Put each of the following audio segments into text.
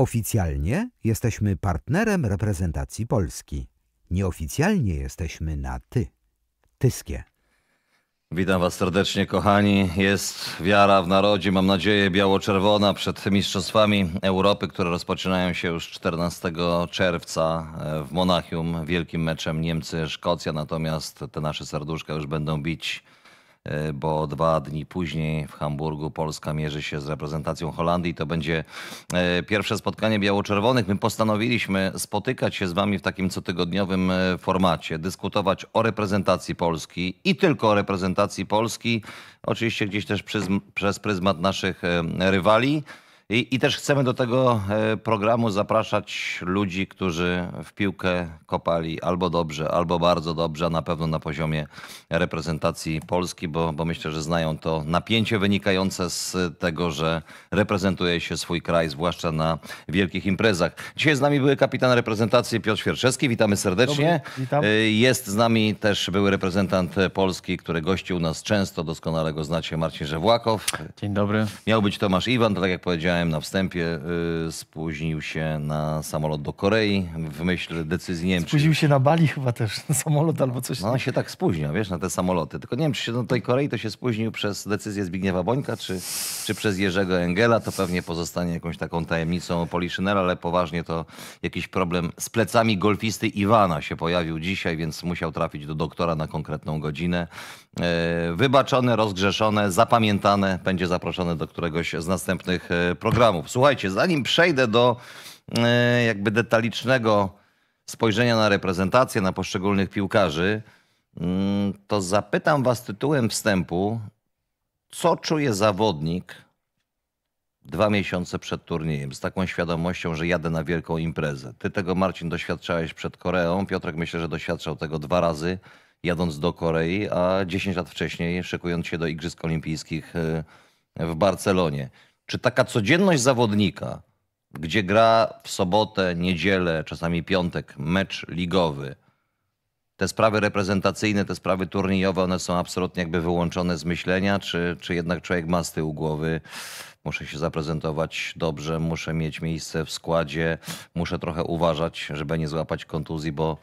Oficjalnie jesteśmy partnerem reprezentacji Polski. Nieoficjalnie jesteśmy na ty. Tyskie. Witam was serdecznie, kochani. Jest wiara w narodzie, mam nadzieję, biało-czerwona przed Mistrzostwami Europy, które rozpoczynają się już 14 czerwca e, w Monachium. Wielkim meczem Niemcy-Szkocja, natomiast te nasze serduszka już będą bić E, bo dwa dni później w Hamburgu Polska mierzy się z reprezentacją Holandii. To będzie e, pierwsze spotkanie biało-czerwonych. My postanowiliśmy spotykać się z wami w takim cotygodniowym e, formacie, dyskutować o reprezentacji Polski i tylko o reprezentacji Polski. Oczywiście gdzieś też przez, przez pryzmat naszych rywali. I, I, też chcemy do tego e, programu zapraszać ludzi, którzy w piłkę kopali albo dobrze, albo bardzo dobrze, a na pewno na poziomie reprezentacji Polski, bo, bo myślę, że znają to napięcie wynikające z tego, że reprezentuje się swój kraj, zwłaszcza na wielkich imprezach. Dzisiaj z nami były kapitan reprezentacji Piotr Świerczewski, witamy serdecznie. witam. E, jest z nami też były reprezentant Polski, który gościł nas często, doskonale go znacie, Marcin Żewłakow. Dzień dobry. Miał być Tomasz Iwan, to tak jak powiedziałem, wspomniałem na wstępie, y, spóźnił się na samolot do Korei w myśl decyzji Niemczech. Spóźnił się na Bali chyba też, na samolot albo coś. No się tak spóźnił, wiesz, na te samoloty. Tylko nie wiem, czy się do tej Korei to się spóźnił przez decyzję Zbigniewa Bońka, czy, czy przez Jerzego Engela. To pewnie pozostanie jakąś taką tajemnicą Poliszynela, ale poważnie to jakiś problem z plecami golfisty Iwana się pojawił dzisiaj, więc musiał trafić do doktora na konkretną godzinę. E, wybaczone, rozgrzeszone, zapamiętane. Będzie zaproszony do któregoś z następnych e, programów. Słuchajcie, zanim przejdę do e, jakby detalicznego spojrzenia na reprezentację, na poszczególnych piłkarzy, mm, to zapytam was tytułem wstępu, co czuje zawodnik dwa miesiące przed turniejem, z taką świadomością, że jadę na wielką imprezę. Ty tego, Marcin, doświadczałeś przed Koreą. Piotrek, myślę, że doświadczał tego dwa razy jadąc do Korei, a 10 lat wcześniej szykując się do Igrzysk Olimpijskich y, w Barcelonie. Czy taka codzienność zawodnika, gdzie gra w sobotę, niedzielę, czasami piątek mecz ligowy, te sprawy reprezentacyjne, te sprawy turniejowe, one są absolutnie jakby wyłączone z myślenia, czy, czy jednak człowiek ma z tyłu głowy, muszę się zaprezentować dobrze, muszę mieć miejsce w składzie, muszę trochę uważać, żeby nie złapać kontuzji, bo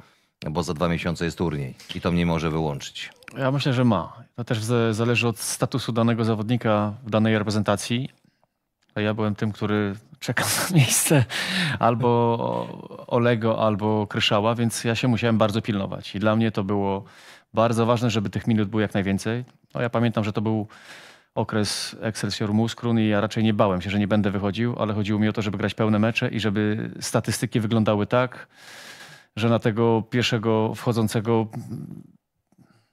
bo za dwa miesiące jest turniej i to mnie może wyłączyć. Ja myślę, że ma. To też zależy od statusu danego zawodnika w danej reprezentacji. Ja byłem tym, który czekał na miejsce albo Olego, albo Kryszała, więc ja się musiałem bardzo pilnować. I dla mnie to było bardzo ważne, żeby tych minut było jak najwięcej. No, ja pamiętam, że to był okres Excelsior Muskrun i ja raczej nie bałem się, że nie będę wychodził, ale chodziło mi o to, żeby grać pełne mecze i żeby statystyki wyglądały tak, że na tego pierwszego wchodzącego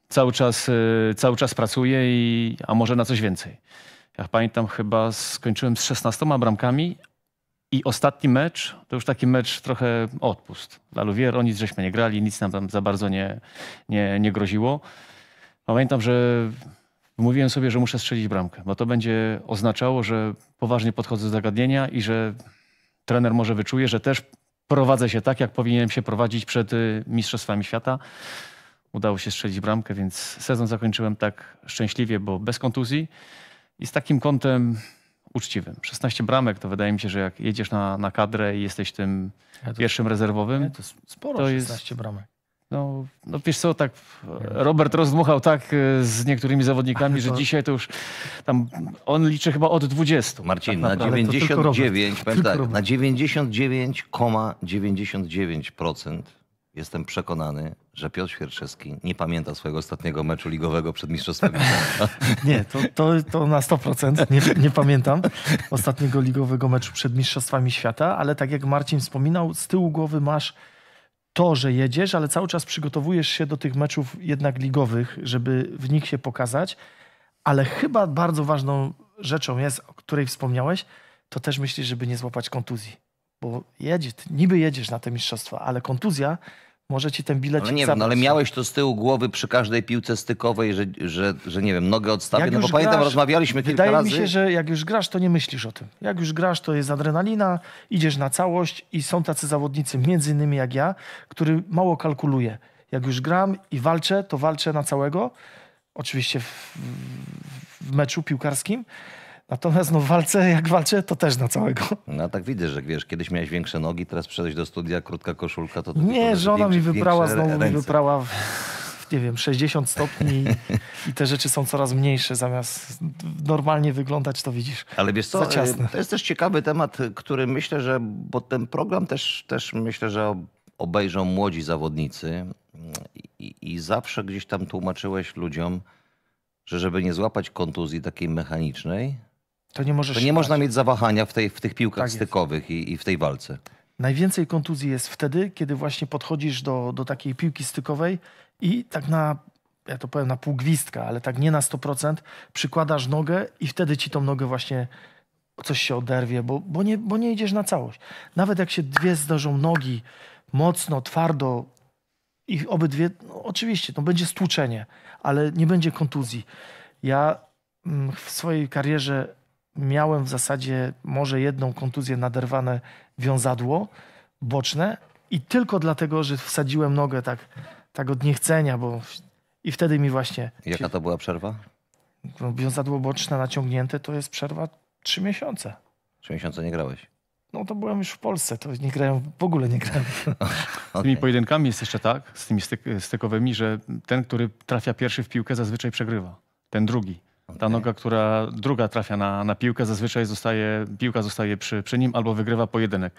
cały czas, y, cały czas pracuje i, a może na coś więcej. Jak pamiętam, chyba skończyłem z 16 bramkami i ostatni mecz to już taki mecz trochę odpust. Dla Luwiero nic żeśmy nie grali, nic nam tam za bardzo nie, nie, nie groziło. Pamiętam, że mówiłem sobie, że muszę strzelić bramkę, bo to będzie oznaczało, że poważnie podchodzę do zagadnienia i że trener może wyczuje, że też prowadzę się tak, jak powinienem się prowadzić przed y, Mistrzostwami Świata. Udało się strzelić bramkę, więc sezon zakończyłem tak szczęśliwie, bo bez kontuzji i z takim kątem uczciwym. 16 bramek to wydaje mi się, że jak jedziesz na, na kadrę i jesteś tym ja to, pierwszym rezerwowym, ja to, sporo to 16 jest, bramek. No, no wiesz co, tak Robert rozdmuchał tak e, z niektórymi zawodnikami, że dzisiaj to już tam on liczy chyba od 20. Tak Marcin, tak na 99, powiem na 99,99% jestem przekonany, że Piotr Świerczewski nie pamięta swojego ostatniego meczu ligowego przed Mistrzostwem Nie, to, to, to na 100% nie, nie pamiętam ostatniego ligowego meczu przed Mistrzostwami Świata, ale tak jak Marcin wspominał, z tyłu głowy masz to, że jedziesz, ale cały czas przygotowujesz się do tych meczów jednak ligowych, żeby w nich się pokazać. Ale chyba bardzo ważną rzeczą jest, o której wspomniałeś, to też myślisz, żeby nie złapać kontuzji. Bo jedziesz, niby jedziesz na te mistrzostwa, ale kontuzja może ci ten bilecik no nie wiem, no ale miałeś to z tyłu głowy przy każdej piłce stykowej, że, że, że nie wiem, nogę odstawię. Jak no bo pamiętam, rozmawialiśmy kilka wydaje razy. Wydaje mi się, że jak już grasz, to nie myślisz o tym. Jak już grasz, to jest adrenalina, idziesz na całość i są tacy zawodnicy, między innymi jak ja, który mało kalkuluje. Jak już gram i walczę, to walczę na całego. Oczywiście w, w meczu piłkarskim Natomiast no, w walce, jak walczę, to też na całego. No tak widzę, że wiesz, kiedyś miałeś większe nogi, teraz przyszedłeś do studia, krótka koszulka, to... Nie, żona mi wybrała, znowu ręce. mi wybrała... W nie wiem, 60 stopni i te rzeczy są coraz mniejsze, zamiast normalnie wyglądać, to widzisz. Ale wiesz co, y, to jest też ciekawy temat, który myślę, że, bo ten program też, też myślę, że obejrzą młodzi zawodnicy mm, i, i zawsze gdzieś tam tłumaczyłeś ludziom, że żeby nie złapać kontuzji takiej mechanicznej, to nie, możesz to nie można mieć zawahania w, tej, w tych piłkach tak stykowych i, i w tej walce. Najwięcej kontuzji jest wtedy, kiedy właśnie podchodzisz do, do takiej piłki stykowej i tak na, ja to powiem na pół gwizdka, ale tak nie na 100%, przykładasz nogę i wtedy ci tą nogę właśnie coś się oderwie, bo, bo, nie, bo nie idziesz na całość. Nawet jak się dwie zdarzą nogi mocno, twardo i obydwie, no oczywiście, to będzie stłuczenie, ale nie będzie kontuzji. Ja mm, w swojej karierze miałem w zasadzie może jedną kontuzję naderwane wiązadło boczne i tylko dlatego, że wsadziłem nogę tak, tak od niechcenia, bo i wtedy mi właśnie... Jaka to była przerwa? No, wiązadło boczne naciągnięte to jest przerwa trzy miesiące. Trzy miesiące nie grałeś? No to byłem już w Polsce, to nie grałem, w ogóle nie grałem. No, z tymi pojedynkami jest jeszcze tak, z tymi stykowymi, że ten, który trafia pierwszy w piłkę zazwyczaj przegrywa. Ten drugi. Ta noga, która druga trafia na, na piłkę, zazwyczaj zostaje, piłka zostaje przy, przy nim albo wygrywa pojedynek.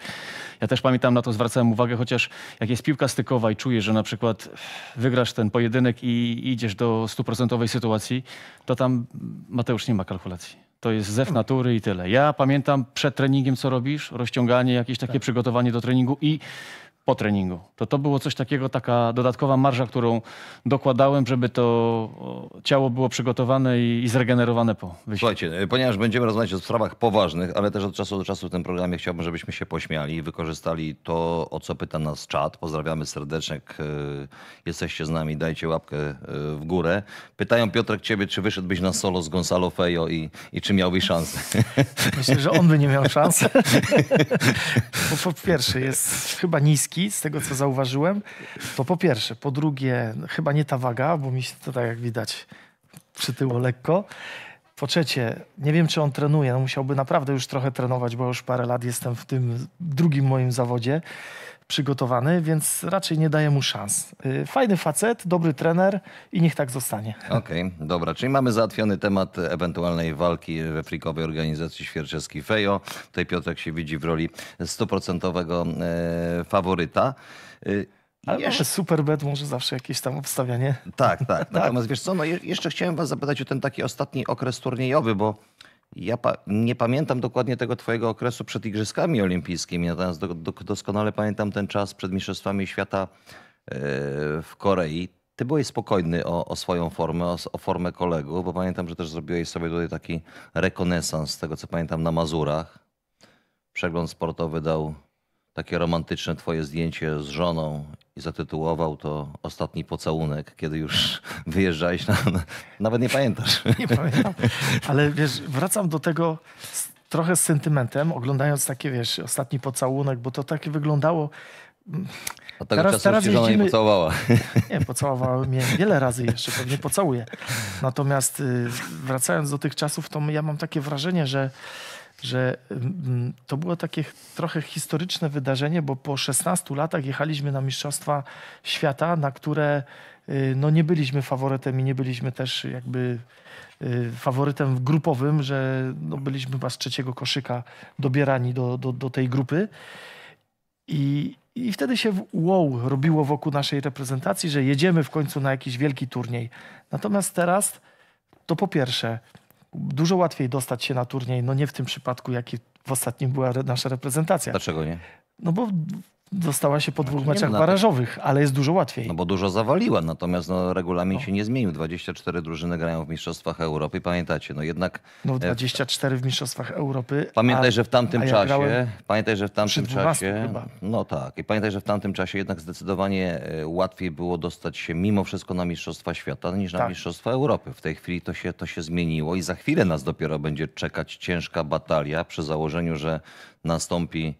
Ja też pamiętam, na to zwracałem uwagę, chociaż jak jest piłka stykowa i czujesz, że na przykład wygrasz ten pojedynek i idziesz do stuprocentowej sytuacji, to tam Mateusz nie ma kalkulacji. To jest zew natury i tyle. Ja pamiętam przed treningiem, co robisz, rozciąganie, jakieś takie tak. przygotowanie do treningu i po treningu. To to było coś takiego, taka dodatkowa marża, którą dokładałem, żeby to ciało było przygotowane i, zregenerowane po wyjściu. Słuchajcie, e, ponieważ będziemy rozmawiać o sprawach poważnych, ale też od czasu do czasu w tym programie chciałbym, żebyśmy się pośmiali i wykorzystali to, o co pyta nas czat. Pozdrawiamy serdecznie, e, jesteście z nami, dajcie łapkę e, w górę. Pytają Piotrek ciebie, czy wyszedłbyś na solo z Gonzalo Fejo i, i czy miałbyś szansę? Myślę, że on by nie miał szans. Bo po pierwsze jest chyba niski z tego co zauważyłem, to po pierwsze. Po drugie, chyba nie ta waga, bo mi się to tak jak widać przytyło lekko. Po trzecie, nie wiem czy on trenuje, no musiałby naprawdę już trochę trenować, bo już parę lat jestem w tym drugim moim zawodzie przygotowany, więc raczej nie daję mu szans. Y, fajny facet, dobry trener i niech tak zostanie. Okej, okay, dobra, czyli mamy załatwiony temat ewentualnej walki we frikowej organizacji Świerczewski Fejo. Tutaj Piotrek się widzi w roli stuprocentowego e, faworyta. Y, Ale jeszcze... może Superbet, może zawsze jakieś tam obstawianie. Tak, tak. tak. Natomiast wiesz co, no jeszcze chciałem was zapytać o ten taki ostatni okres turniejowy, bo ja pa nie pamiętam dokładnie tego twojego okresu przed Igrzyskami Olimpijskimi, natomiast do do doskonale pamiętam ten czas przed Mistrzostwami Świata e, w Korei. Ty byłeś spokojny o, o swoją formę, o, o, formę kolegów, bo pamiętam, że też zrobiłeś sobie tutaj taki rekonesans, z tego co pamiętam, na Mazurach. Przegląd sportowy dał takie romantyczne twoje zdjęcie z żoną i zatytułował to Ostatni pocałunek, kiedy już wyjeżdżałeś na... Nawet nie pamiętasz. Nie pamiętam, ale wiesz, wracam do tego z, trochę z sentymentem, oglądając takie, wiesz, Ostatni pocałunek, bo to takie wyglądało... Od mm, tego teraz, czasu teraz jeździmy... nie pocałowała. Nie, pocałowała mnie wiele razy jeszcze, pewnie pocałuję. Natomiast y, wracając do tych czasów, to ja mam takie wrażenie, że że mm, mm, to było takie trochę historyczne wydarzenie, bo po 16 latach jechaliśmy na Mistrzostwa Świata, na które y, no, nie byliśmy faworytem i nie byliśmy też jakby y, faworytem grupowym, że no, byliśmy chyba z trzeciego koszyka dobierani do, do, do tej grupy. I, I wtedy się wow robiło wokół naszej reprezentacji, że jedziemy w końcu na jakiś wielki turniej. Natomiast teraz to po pierwsze, dużo łatwiej dostać się na turniej, no nie w tym przypadku, jaki w ostatnim była nasza reprezentacja. Dlaczego nie? No bo Dostała się po dwóch no, meczach barażowych, ale jest dużo łatwiej. No bo dużo zawaliła, natomiast no, regulamin no. się nie zmienił. 24 drużyny grają w Mistrzostwach Europy, pamiętacie, no jednak... No 24 e, w Mistrzostwach Europy. Pamiętaj, a, że w tamtym ja czasie... Pamiętaj, że w tamtym czasie... Chyba. No tak, i pamiętaj, że w tamtym czasie jednak zdecydowanie e, łatwiej było dostać się mimo wszystko na Mistrzostwa Świata niż na tak. Mistrzostwa Europy. W tej chwili to się, to się zmieniło i za chwilę nas dopiero będzie czekać ciężka batalia przy założeniu, że nastąpi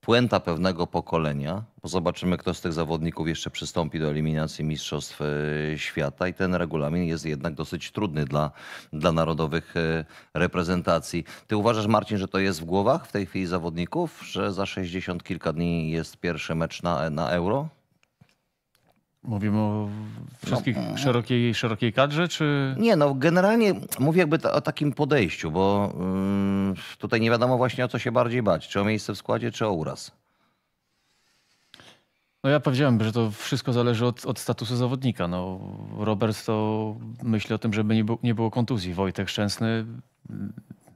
puenta pewnego pokolenia, bo zobaczymy, kto z tych zawodników jeszcze przystąpi do eliminacji Mistrzostw e, Świata i ten regulamin jest jednak dosyć trudny dla, dla narodowych e, reprezentacji. Ty uważasz, Marcin, że to jest w głowach w tej chwili zawodników, że za 60 kilka dni jest pierwszy mecz na, na Euro? Mówimy o wszystkich no, e. szerokiej, szerokiej kadrze, czy... Nie, no generalnie mówię jakby o takim podejściu, bo yy, tutaj nie wiadomo właśnie o co się bardziej bać, czy o miejsce w składzie, czy o uraz. No ja powiedziałem, że to wszystko zależy od, od statusu zawodnika. No, Roberts to myśli o tym, żeby nie, bu- nie było kontuzji. Wojtek Szczęsny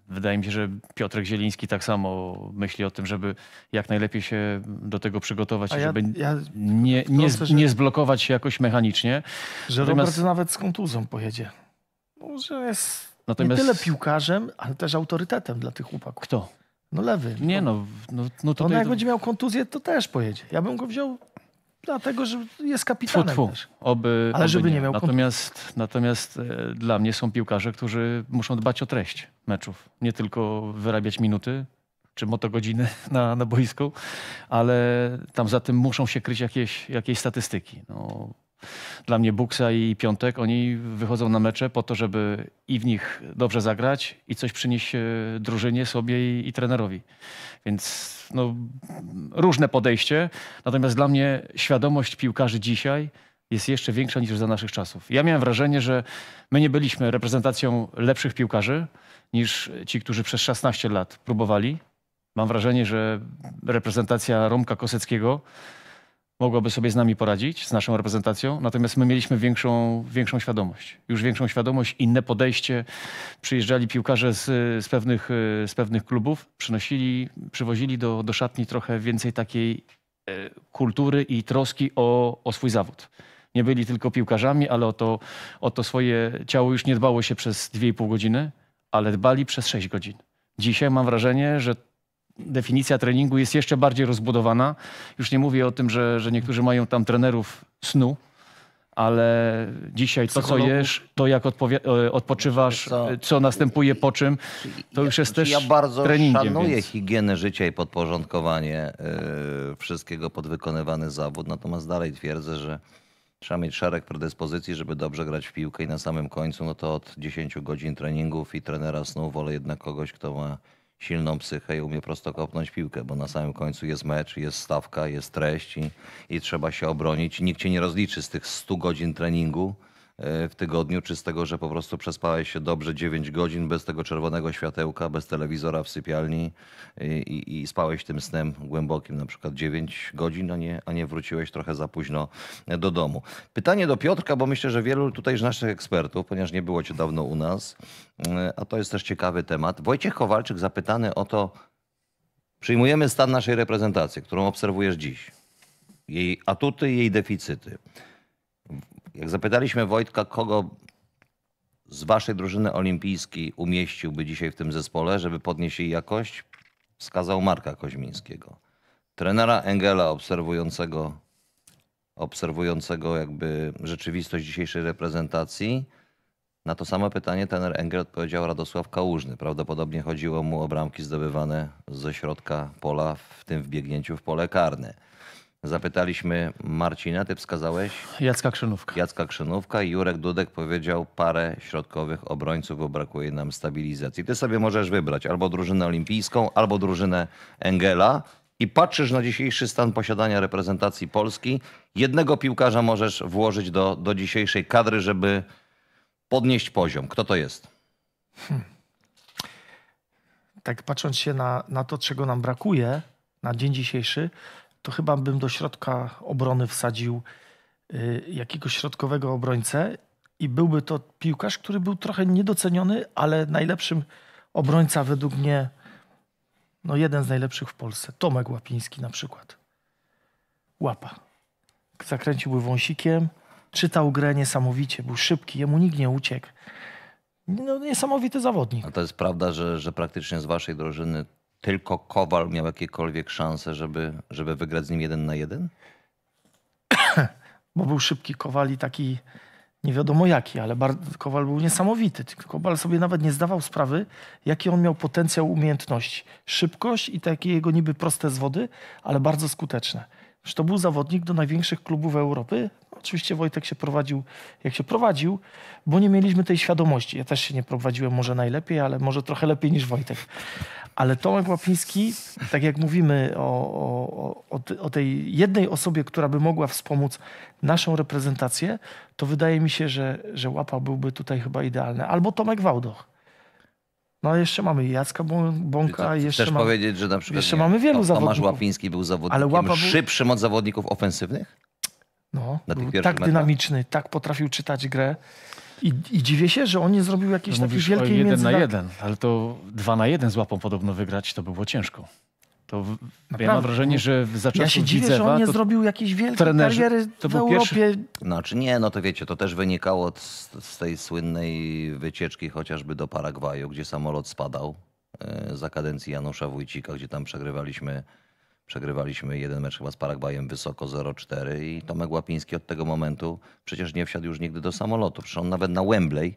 Wydaje mi się, że Piotrek Zieliński tak samo myśli o tym, żeby jak najlepiej się do tego przygotować i żeby ja nie, nie, z, nie zblokować się jakoś mechanicznie. Że Natomiast... Robert nawet z kontuzją pojedzie. Może no, jest Natomiast... nie tyle piłkarzem, ale też autorytetem dla tych chłopaków. Kto? No lewy. Nie no. no, no, no On no jak będzie miał kontuzję, to też pojedzie. Ja bym go wziął Dlatego, że jest kapitanem tfu, tfu. Też. Oby, Ale oby żeby nie, nie miał natomiast, natomiast e, dla mnie są piłkarze, którzy muszą dbać o treść meczów. Nie tylko wyrabiać minuty, czy motogodziny na, na boisku, ale tam za tym muszą się kryć jakieś, jakieś statystyki. No, dla mnie Buksa i Piątek, oni wychodzą na mecze po to, żeby i w nich dobrze zagrać i coś przynieść e, drużynie, sobie i, i trenerowi. Więc no, różne podejście. Natomiast dla mnie świadomość piłkarzy dzisiaj jest jeszcze większa niż za naszych czasów. Ja miałem wrażenie, że my nie byliśmy reprezentacją lepszych piłkarzy niż ci, którzy przez 16 lat próbowali. Mam wrażenie, że reprezentacja Romka Koseckiego mogłoby sobie z nami poradzić, z naszą reprezentacją, natomiast my mieliśmy większą, większą świadomość. Już większą świadomość, inne podejście. Przyjeżdżali piłkarze z, z, pewnych, e, z pewnych klubów, przynosili, przywozili do, do szatni trochę więcej takiej e, kultury i troski o, o swój zawód. Nie byli tylko piłkarzami, ale o to, o to swoje ciało już nie dbało się przez 2,5 godziny, ale dbali przez 6 godzin. Dzisiaj mam wrażenie, że definicja treningu jest jeszcze bardziej rozbudowana. Już nie mówię o tym, że, że niektórzy mają tam trenerów snu, ale dzisiaj to, co jesz, to jak e, odpoczywasz, co, e, co, następuje po czym, to już jest też znaczy, też Ja bardzo szanuję więc. higienę życia i podporządkowanie yy, wszystkiego pod wykonywany zawód, natomiast dalej twierdzę, że trzeba mieć szereg predyspozycji, żeby dobrze grać w piłkę i na samym końcu, no to od 10 godzin treningów i trenera snu wolę jednak kogoś, kto ma silną psychę i umie prosto kopnąć piłkę, bo na samym końcu jest mecz, jest stawka, jest treść i, i trzeba się obronić. Nikt cię nie rozliczy z tych 100 godzin treningu E, w tygodniu, czy z tego, że po prostu przespałeś się dobrze 9 godzin bez tego czerwonego światełka, bez telewizora w sypialni i, i, spałeś tym snem głębokim, na przykład 9 godzin, a nie, a nie wróciłeś trochę za późno e, do domu. Pytanie do Piotrka, bo myślę, że wielu tutaj z naszych ekspertów, ponieważ nie było cię dawno u nas, e, a to jest też ciekawy temat. Wojciech Kowalczyk zapytany o to, przyjmujemy stan naszej reprezentacji, którą obserwujesz dziś, jej atuty i jej deficyty. Jak zapytaliśmy Wojtka, kogo z waszej drużyny olimpijskiej umieściłby dzisiaj w tym zespole, żeby podnieść jej jakość, wskazał Marka Koźmińskiego. Trenera Engela obserwującego, obserwującego jakby rzeczywistość dzisiejszej reprezentacji. Na to samo pytanie trener Engel odpowiedział Radosław Kałużny. Prawdopodobnie chodziło mu o bramki zdobywane ze środka pola, w tym wbiegnięciu w pole karne. Zapytaliśmy Marcina, ty wskazałeś? Jacka Krzynówka. Jacka Krzynówka i Jurek Dudek powiedział parę środkowych obrońców, bo brakuje nam stabilizacji. Ty sobie możesz wybrać albo drużynę olimpijską, albo drużynę Engela i patrzysz na dzisiejszy stan posiadania reprezentacji Polski. Jednego piłkarza możesz włożyć do, do dzisiejszej kadry, żeby podnieść poziom. Kto to jest? Hmm. Tak patrząc się na, na to, czego nam brakuje na dzień dzisiejszy, to chyba bym do środka obrony wsadził y, jakiegoś środkowego obrońcę i byłby to piłkarz, który był trochę niedoceniony, ale najlepszym obrońca według mnie, no jeden z najlepszych w Polsce. Tomek Łapiński na przykład. Łapa. Zakręciłby wąsikiem, czytał grę niesamowicie, był szybki, jemu nikt nie uciekł. No, niesamowity zawodnik. A to jest prawda, że, że praktycznie z waszej drużyny tylko Kowal miał jakiekolwiek szanse, żeby, żeby wygrać z nim jeden na jeden? Bo był szybki Kowal i taki nie wiadomo jaki, ale Kowal był niesamowity. Kowal sobie nawet nie zdawał sprawy, jaki on miał potencjał umiejętności. Szybkość i takie jego niby proste zwody, ale bardzo skuteczne że to był zawodnik do największych klubów Europy. No, oczywiście Wojtek się prowadził, jak się prowadził, bo nie mieliśmy tej świadomości. Ja też się nie prowadziłem może najlepiej, ale może trochę lepiej niż Wojtek. Ale Tomek Łapiński, tak jak mówimy o, o, o, o tej jednej osobie, która by mogła wspomóc naszą reprezentację, to wydaje mi się, że, że Łapa byłby tutaj chyba idealny. Albo Tomek Wałdoch. No jeszcze mamy Jacka Bąka, Czy jeszcze Chcesz mamy, powiedzieć, że na przykład jeszcze nie, mamy wielu Tomasz zawodników. Tomasz Łapiński był zawodnikiem ale Łapa był... szybszym od zawodników ofensywnych? No, był tak dynamiczny, tak potrafił czytać grę. I, I, dziwię się, że on nie zrobił jakiejś no takiej wielkiej jeden na jeden, ale to dwa na jeden z łapą podobno wygrać to było ciężko. To w, ja mam wrażenie, że za czasów Ja się dziwię, Widzewa, że on nie zrobił jakiejś wielkiej trenerzy, kariery to w Europie. Znaczy nie, no to wiecie, to też wynikało z tej słynnej wycieczki chociażby do Paragwaju, gdzie samolot spadał e, za kadencji Janusza Wójcika, gdzie tam przegrywaliśmy Przegrywaliśmy jeden mecz chyba z Paragwajem wysoko 0-4 i Tomek Łapiński od tego momentu przecież nie wsiadł już nigdy do samolotu. Przecież on nawet na Wembley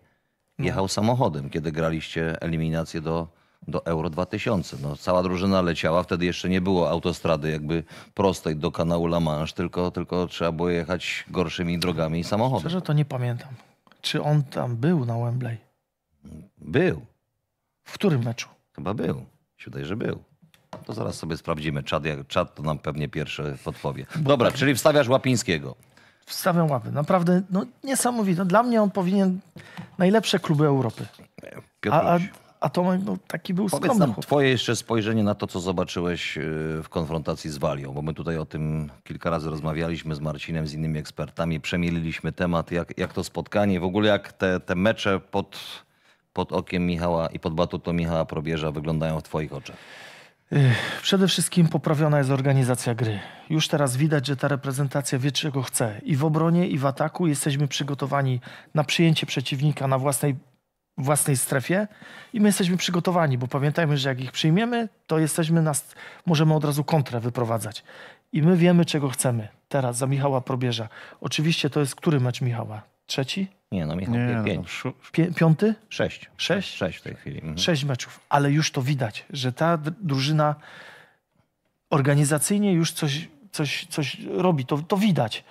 no. jechał samochodem, kiedy graliście eliminację do do Euro 2000. No, cała drużyna leciała, wtedy jeszcze nie było autostrady jakby prostej do kanału La Manche, tylko, tylko trzeba było jechać gorszymi drogami i samochodem. Szczerze to nie pamiętam. Czy on tam był na Wembley? Był. W którym meczu? Chyba był. Siudaj, że był. To zaraz sobie sprawdzimy. Czad, jak, czad to nam pewnie pierwszy podpowie. Dobra, czyli wstawiasz Łapińskiego. Wstawiam łapy. Naprawdę no, niesamowite. Dla mnie on powinien najlepsze kluby Europy. Piotruś. A, a a to no, taki był Powiedz skromny. Nam twoje jeszcze spojrzenie na to, co zobaczyłeś e, w konfrontacji z Walią, bo my tutaj o tym kilka razy rozmawialiśmy z Marcinem, z innymi ekspertami, przemieliliśmy temat, jak, jak to spotkanie, w ogóle jak te, te mecze pod, pod okiem Michała i pod batutą Michała Probierza wyglądają w twoich oczach? Przede wszystkim poprawiona jest organizacja gry. Już teraz widać, że ta reprezentacja wie, czego chce. I w obronie, i w ataku jesteśmy przygotowani na przyjęcie przeciwnika na własnej własnej strefie i my jesteśmy przygotowani, bo pamiętajmy, że jak ich przyjmiemy, to jesteśmy nas, możemy od razu kontrę wyprowadzać. I my wiemy, czego chcemy. Teraz za Michała Probierza. Oczywiście to jest który mecz Michała? Trzeci? Nie, no Michał nie, no, pięć. No. piąty? Sześć. Sześć? Sześć w tej chwili. Mhm. Sześć meczów. Ale już to widać, że ta drużyna organizacyjnie już coś, coś, coś robi. To, to widać.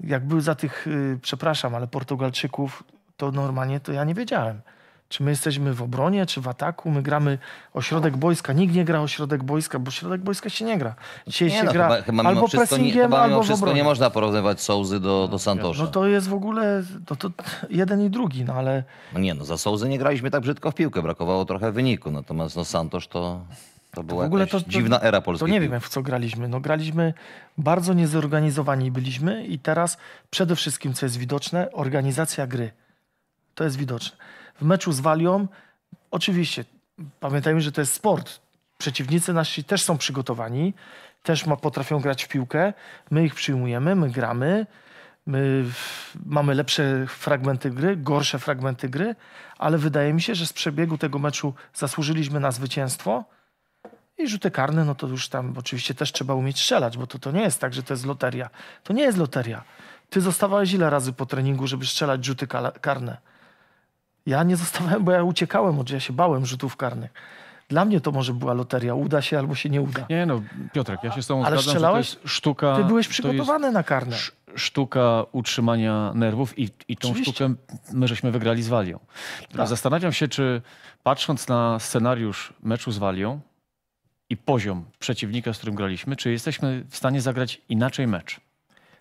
Jak był za tych, yy, przepraszam, ale Portugalczyków, to normalnie to ja nie wiedziałem. Czy my jesteśmy w obronie, czy w ataku? My gramy ośrodek boiska. Nikt nie gra ośrodek boiska, bo środek boiska się nie gra. Dzisiaj nie się no, gra chyba, albo pressingiem, nie, chyba albo wszystko nie można porównywać Souzy do, do Santosza. No to jest w ogóle to, to jeden i drugi, no ale... No nie, no za Souzy nie graliśmy tak brzydko w piłkę. Brakowało trochę wyniku. Natomiast no Santosz to... To była w ogóle to, to, dziwna era polskiej. To nie wiem, w co graliśmy. No, graliśmy bardzo niezorganizowani byliśmy i teraz przede wszystkim, co jest widoczne, organizacja gry. To jest widoczne w meczu z Walią, oczywiście pamiętajmy, że to jest sport. Przeciwnicy nasi też są przygotowani, też ma, potrafią grać w piłkę. My ich przyjmujemy, my gramy, my mamy lepsze fragmenty gry, gorsze fragmenty gry, ale wydaje mi się, że z przebiegu tego meczu zasłużyliśmy na zwycięstwo. I rzuty karne, no to już tam oczywiście też trzeba umieć strzelać, bo to, to nie jest tak, że to jest loteria. To nie jest loteria. Ty zostawałeś ile razy po treningu, żeby strzelać rzuty karne? Ja nie zostawałem, bo ja uciekałem, od, ja się bałem rzutów karnych. Dla mnie to może była loteria. Uda się albo się nie uda. Nie no, Piotrek, ja się z tobą Ale zgadzam, strzelałeś? to jest sztuka... Ty byłeś przygotowany na karne sztuka utrzymania nerwów i, i tą Oczywiście. sztukę my żeśmy wygrali z Walią. Tak. Zastanawiam się, czy patrząc na scenariusz meczu z Walią i poziom przeciwnika, z którym graliśmy, czy jesteśmy w stanie zagrać inaczej mecz.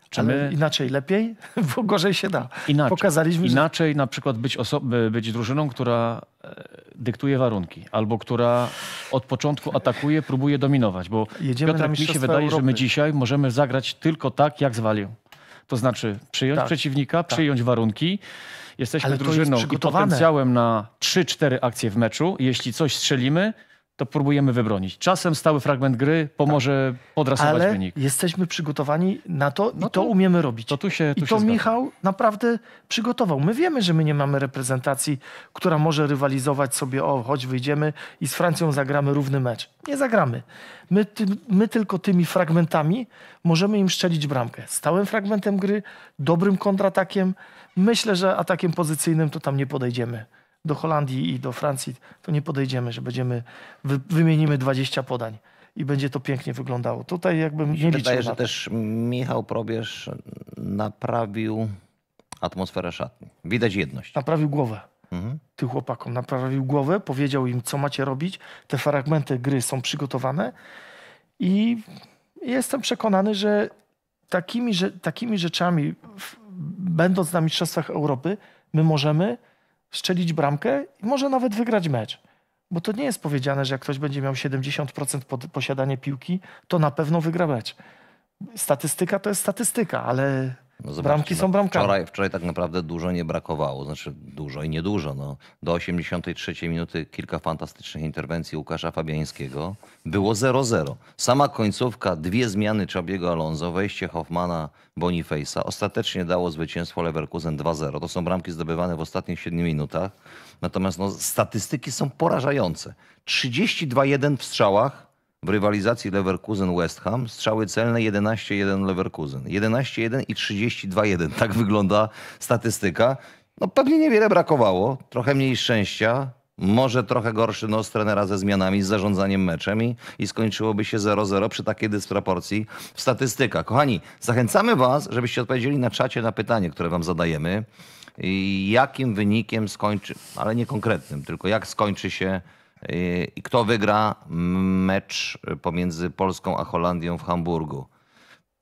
Czy Ale my... Inaczej lepiej? Bo gorzej się da. Inaczej, Pokazaliśmy, inaczej że... na przykład być, oso- być drużyną, która e, dyktuje warunki albo która od początku atakuje, próbuje dominować. Bo Jedziemy Piotrek, mi się wydaje, Europy. że my dzisiaj możemy zagrać tylko tak, jak zwalił. To znaczy przyjąć tak. przeciwnika, tak. przyjąć warunki. Jesteśmy drużyną jest i potencjałem na 3-4 akcje w meczu. Jeśli coś strzelimy, to próbujemy wybronić. Czasem stały fragment gry pomoże tak. podrasować Ale wynik. jesteśmy przygotowani na to no i to, to, umiemy robić. To tu się, tu I to Michał zgadza. naprawdę przygotował. My wiemy, że my nie mamy reprezentacji, która może rywalizować sobie, o chodź wyjdziemy i z Francją zagramy równy mecz. Nie zagramy. My, ty, my tylko tymi fragmentami możemy im szczelić bramkę. Stałym fragmentem gry, dobrym kontratakiem. Myślę, że atakiem pozycyjnym to tam nie podejdziemy do Holandii i do Francji, to nie podejdziemy, że będziemy, wy, wymienimy 20 podań i będzie to pięknie wyglądało. Tutaj jakbym nie liczył Wydaje, że też Michał Probierz naprawił atmosferę szatni. Widać jedność. Naprawił głowę. Mhm. Tym chłopakom naprawił głowę, powiedział im, co macie robić. Te fragmenty gry są przygotowane i jestem przekonany, że takimi, że, takimi rzeczami, będąc na Mistrzostwach Europy, my możemy strzelić bramkę i może nawet wygrać mecz. Bo to nie jest powiedziane, że jak ktoś będzie miał 70% posiadania piłki, to na pewno wygra mecz. Statystyka to jest statystyka, ale no bramki no, są bramkami. Wczoraj, wczoraj tak naprawdę dużo nie brakowało, znaczy dużo i niedużo. No. Do 83 minuty kilka fantastycznych interwencji Łukasza Fabiańskiego. Było 0-0. Sama końcówka, dwie zmiany Czabiego Alonso, wejście Hoffmana, Boniface'a. Ostatecznie dało zwycięstwo Leverkusen 2-0. To są bramki zdobywane w ostatnich 7 minutach. Natomiast no, statystyki są porażające. 32-1 w strzałach, w rywalizacji Leverkusen-West Ham strzały celne 11-1 Leverkusen. 11-1 i 32-1. Tak wygląda statystyka. No pewnie niewiele brakowało. Trochę mniej szczęścia, może trochę gorszy nos trenera ze zmianami, z zarządzaniem meczem i, i skończyłoby się 0-0 przy takiej dysproporcji w statystykach. Kochani, zachęcamy Was, żebyście odpowiedzieli na czacie na pytanie, które Wam zadajemy. I jakim wynikiem skończy, ale nie konkretnym, tylko jak skończy się i kto wygra mecz pomiędzy Polską a Holandią w Hamburgu.